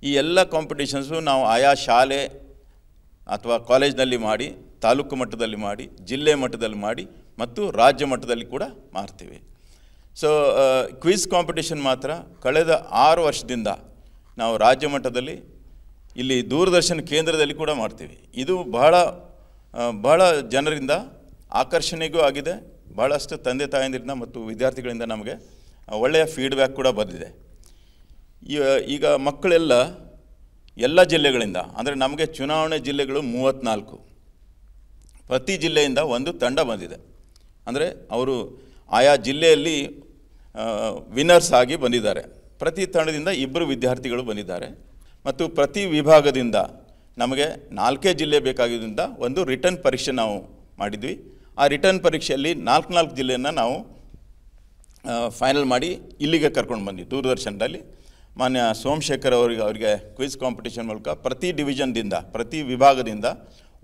ಈ ಎಲ್ಲ ಕಾಂಪಿಟೇಷನ್ಸು ನಾವು ಆಯಾ ಶಾಲೆ ಅಥವಾ ಕಾಲೇಜ್ನಲ್ಲಿ ಮಾಡಿ ತಾಲೂಕು ಮಟ್ಟದಲ್ಲಿ ಮಾಡಿ ಜಿಲ್ಲೆ ಮಟ್ಟದಲ್ಲಿ ಮಾಡಿ ಮತ್ತು ರಾಜ್ಯ ಮಟ್ಟದಲ್ಲಿ ಕೂಡ ಮಾರ್ತೀವಿ ಸೊ ಕ್ವಿಜ್ ಕಾಂಪಿಟೇಷನ್ ಮಾತ್ರ ಕಳೆದ ಆರು ವರ್ಷದಿಂದ ನಾವು ರಾಜ್ಯ ಮಟ್ಟದಲ್ಲಿ ಇಲ್ಲಿ ದೂರದರ್ಶನ ಕೇಂದ್ರದಲ್ಲಿ ಕೂಡ ಮಾಡ್ತೀವಿ ಇದು ಬಹಳ ಬಹಳ ಜನರಿಂದ ಆಕರ್ಷಣೆಗೂ ಆಗಿದೆ ಬಹಳಷ್ಟು ತಂದೆ ತಾಯಂದಿರಿಂದ ಮತ್ತು ವಿದ್ಯಾರ್ಥಿಗಳಿಂದ ನಮಗೆ ಒಳ್ಳೆಯ ಫೀಡ್ಬ್ಯಾಕ್ ಕೂಡ ಬಂದಿದೆ ಈಗ ಮಕ್ಕಳೆಲ್ಲ ಎಲ್ಲ ಜಿಲ್ಲೆಗಳಿಂದ ಅಂದರೆ ನಮಗೆ ಚುನಾವಣೆ ಜಿಲ್ಲೆಗಳು ಮೂವತ್ತ್ನಾಲ್ಕು ಪ್ರತಿ ಜಿಲ್ಲೆಯಿಂದ ಒಂದು ತಂಡ ಬಂದಿದೆ ಅಂದರೆ ಅವರು ಆಯಾ ಜಿಲ್ಲೆಯಲ್ಲಿ ವಿನ್ನರ್ಸ್ ಆಗಿ ಬಂದಿದ್ದಾರೆ ಪ್ರತಿ ತಂಡದಿಂದ ಇಬ್ಬರು ವಿದ್ಯಾರ್ಥಿಗಳು ಬಂದಿದ್ದಾರೆ ಮತ್ತು ಪ್ರತಿ ವಿಭಾಗದಿಂದ ನಮಗೆ ನಾಲ್ಕೇ ಜಿಲ್ಲೆ ಬೇಕಾಗಿದ್ದರಿಂದ ಒಂದು ರಿಟರ್ನ್ ಪರೀಕ್ಷೆ ನಾವು ಮಾಡಿದ್ವಿ ಆ ರಿಟರ್ನ್ ಪರೀಕ್ಷೆಯಲ್ಲಿ ನಾಲ್ಕು ನಾಲ್ಕು ಜಿಲ್ಲೆಯನ್ನು ನಾವು ಫೈನಲ್ ಮಾಡಿ ಇಲ್ಲಿಗೆ ಕರ್ಕೊಂಡು ಬಂದ್ವಿ ದೂರದರ್ಶನದಲ್ಲಿ ಮಾನ್ಯ ಸೋಮಶೇಖರ್ ಅವರಿಗೆ ಅವರಿಗೆ ಕ್ವಿಝ್ ಕಾಂಪಿಟೇಷನ್ ಮೂಲಕ ಪ್ರತಿ ಡಿವಿಷನ್ದಿಂದ ಪ್ರತಿ ವಿಭಾಗದಿಂದ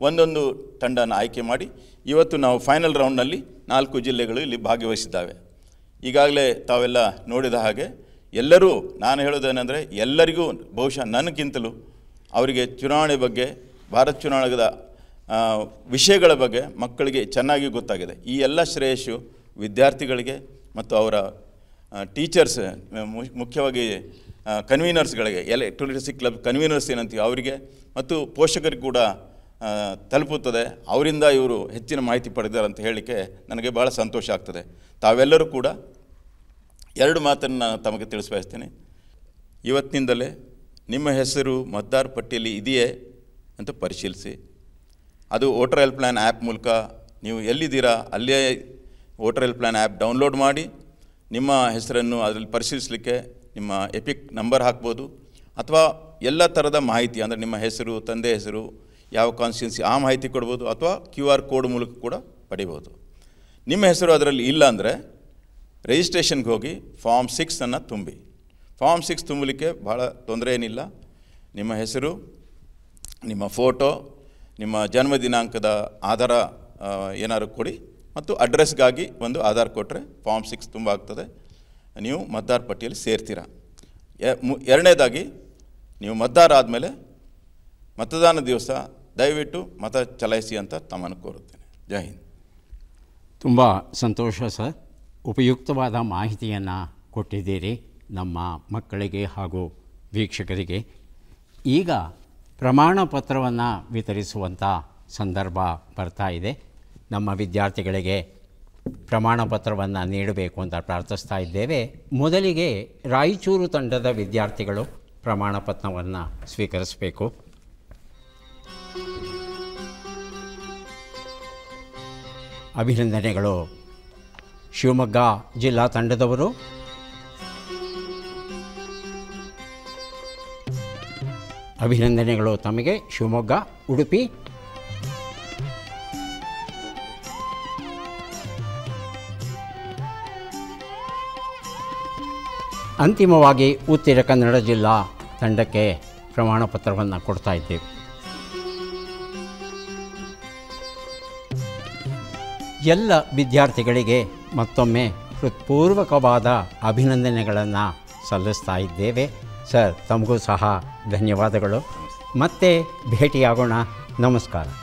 ಒಂದೊಂದು ತಂಡನ ಆಯ್ಕೆ ಮಾಡಿ ಇವತ್ತು ನಾವು ಫೈನಲ್ ರೌಂಡ್ನಲ್ಲಿ ನಾಲ್ಕು ಜಿಲ್ಲೆಗಳು ಇಲ್ಲಿ ಭಾಗವಹಿಸಿದ್ದಾವೆ ಈಗಾಗಲೇ ತಾವೆಲ್ಲ ನೋಡಿದ ಹಾಗೆ ಎಲ್ಲರೂ ನಾನು ಹೇಳೋದೇನೆಂದರೆ ಎಲ್ಲರಿಗೂ ಬಹುಶಃ ನನಗಿಂತಲೂ ಅವರಿಗೆ ಚುನಾವಣೆ ಬಗ್ಗೆ ಭಾರತ ಚುನಾವಣೆದ ವಿಷಯಗಳ ಬಗ್ಗೆ ಮಕ್ಕಳಿಗೆ ಚೆನ್ನಾಗಿ ಗೊತ್ತಾಗಿದೆ ಈ ಎಲ್ಲ ಶ್ರೇಯಸ್ಸು ವಿದ್ಯಾರ್ಥಿಗಳಿಗೆ ಮತ್ತು ಅವರ ಟೀಚರ್ಸ್ ಮುಖ್ಯವಾಗಿ ಕನ್ವೀನರ್ಸ್ಗಳಿಗೆ ಎಲೆಕ್ಟ್ರಾನಿಕ್ಸ್ ಕ್ಲಬ್ ಕನ್ವೀನರ್ಸ್ ಏನಂತೀವಿ ಅವರಿಗೆ ಮತ್ತು ಪೋಷಕರಿಗೆ ಕೂಡ ತಲುಪುತ್ತದೆ ಅವರಿಂದ ಇವರು ಹೆಚ್ಚಿನ ಮಾಹಿತಿ ಪಡೆದಿದ್ದಾರೆ ಅಂತ ಹೇಳಲಿಕ್ಕೆ ನನಗೆ ಭಾಳ ಸಂತೋಷ ಆಗ್ತದೆ ತಾವೆಲ್ಲರೂ ಕೂಡ ಎರಡು ಮಾತನ್ನು ತಮಗೆ ತಿಳಿಸ್ಬಯಸ್ತೀನಿ ಇವತ್ತಿನಿಂದಲೇ ನಿಮ್ಮ ಹೆಸರು ಮತದಾರ ಪಟ್ಟಿಯಲ್ಲಿ ಇದೆಯೇ ಅಂತ ಪರಿಶೀಲಿಸಿ ಅದು ವೋಟರ್ ಹೆಲ್ಪ್ ಪ್ಲ್ಯಾನ್ ಆ್ಯಪ್ ಮೂಲಕ ನೀವು ಎಲ್ಲಿದ್ದೀರಾ ಅಲ್ಲೇ voter help plan app download ಮಾಡಿ ನಿಮ್ಮ ಹೆಸರನ್ನು ಅದರಲ್ಲಿ ಪರಿಶೀಲಿಸಲಿಕ್ಕೆ ನಿಮ್ಮ ಎಪಿಕ್ ನಂಬರ್ ಹಾಕ್ಬೋದು ಅಥವಾ ಎಲ್ಲ ಥರದ ಮಾಹಿತಿ ಅಂದರೆ ನಿಮ್ಮ ಹೆಸರು ತಂದೆ ಹೆಸರು ಯಾವ ಕಾನ್ಸ್ಟಿಟ್ಯೂನ್ಸಿ ಆ ಮಾಹಿತಿ ಕೊಡ್ಬೋದು ಅಥವಾ ಕ್ಯೂ ಆರ್ ಕೋಡ್ ಮೂಲಕ ಕೂಡ ಪಡಿಬೋದು ನಿಮ್ಮ ಹೆಸರು ಅದರಲ್ಲಿ ಇಲ್ಲ ಅಂದರೆ ರಿಜಿಸ್ಟ್ರೇಷನ್ಗೆ ಹೋಗಿ ಫಾರ್ಮ್ ಸಿಕ್ಸನ್ನು ತುಂಬಿ ಫಾರ್ಮ್ ಸಿಕ್ಸ್ ತುಂಬಲಿಕ್ಕೆ ಭಾಳ ತೊಂದರೆ ಏನಿಲ್ಲ ನಿಮ್ಮ ಹೆಸರು ನಿಮ್ಮ ಫೋಟೋ ನಿಮ್ಮ ಜನ್ಮ ದಿನಾಂಕದ ಆಧಾರ ಏನಾದ್ರು ಕೊಡಿ ಮತ್ತು ಅಡ್ರೆಸ್ಗಾಗಿ ಒಂದು ಆಧಾರ್ ಕೊಟ್ಟರೆ ಫಾರ್ಮ್ ಸಿಕ್ಸ್ ತುಂಬ ಆಗ್ತದೆ ನೀವು ಮತದಾರ ಪಟ್ಟಿಯಲ್ಲಿ ಸೇರ್ತೀರಾ ಎರಡನೇದಾಗಿ ನೀವು ಮತದಾರ ಆದಮೇಲೆ ಮತದಾನ ದಿವಸ ದಯವಿಟ್ಟು ಮತ ಚಲಾಯಿಸಿ ಅಂತ ತಮ್ಮನ್ನು ಕೋರುತ್ತೇನೆ ಜೈ ಹಿಂದ್ ತುಂಬ ಸಂತೋಷ ಸರ್ ಉಪಯುಕ್ತವಾದ ಮಾಹಿತಿಯನ್ನು ಕೊಟ್ಟಿದ್ದೀರಿ ನಮ್ಮ ಮಕ್ಕಳಿಗೆ ಹಾಗೂ ವೀಕ್ಷಕರಿಗೆ ಈಗ ಪ್ರಮಾಣ ಪತ್ರವನ್ನು ವಿತರಿಸುವಂಥ ಸಂದರ್ಭ ಬರ್ತಾ ಇದೆ ನಮ್ಮ ವಿದ್ಯಾರ್ಥಿಗಳಿಗೆ ಪ್ರಮಾಣ ಪತ್ರವನ್ನು ನೀಡಬೇಕು ಅಂತ ಪ್ರಾರ್ಥಿಸ್ತಾ ಇದ್ದೇವೆ ಮೊದಲಿಗೆ ರಾಯಚೂರು ತಂಡದ ವಿದ್ಯಾರ್ಥಿಗಳು ಪ್ರಮಾಣ ಪತ್ರವನ್ನು ಸ್ವೀಕರಿಸಬೇಕು ಅಭಿನಂದನೆಗಳು ಶಿವಮೊಗ್ಗ ಜಿಲ್ಲಾ ತಂಡದವರು ಅಭಿನಂದನೆಗಳು ತಮಗೆ ಶಿವಮೊಗ್ಗ ಉಡುಪಿ ಅಂತಿಮವಾಗಿ ಉತ್ತರ ಕನ್ನಡ ಜಿಲ್ಲಾ ತಂಡಕ್ಕೆ ಪ್ರಮಾಣ ಪತ್ರವನ್ನು ಕೊಡ್ತಾ ಎಲ್ಲ ವಿದ್ಯಾರ್ಥಿಗಳಿಗೆ ಮತ್ತೊಮ್ಮೆ ಹೃತ್ಪೂರ್ವಕವಾದ ಅಭಿನಂದನೆಗಳನ್ನು ಸಲ್ಲಿಸ್ತಾ ಇದ್ದೇವೆ ಸರ್ ತಮಗೂ ಸಹ ಧನ್ಯವಾದಗಳು ಮತ್ತೆ ಭೇಟಿಯಾಗೋಣ ನಮಸ್ಕಾರ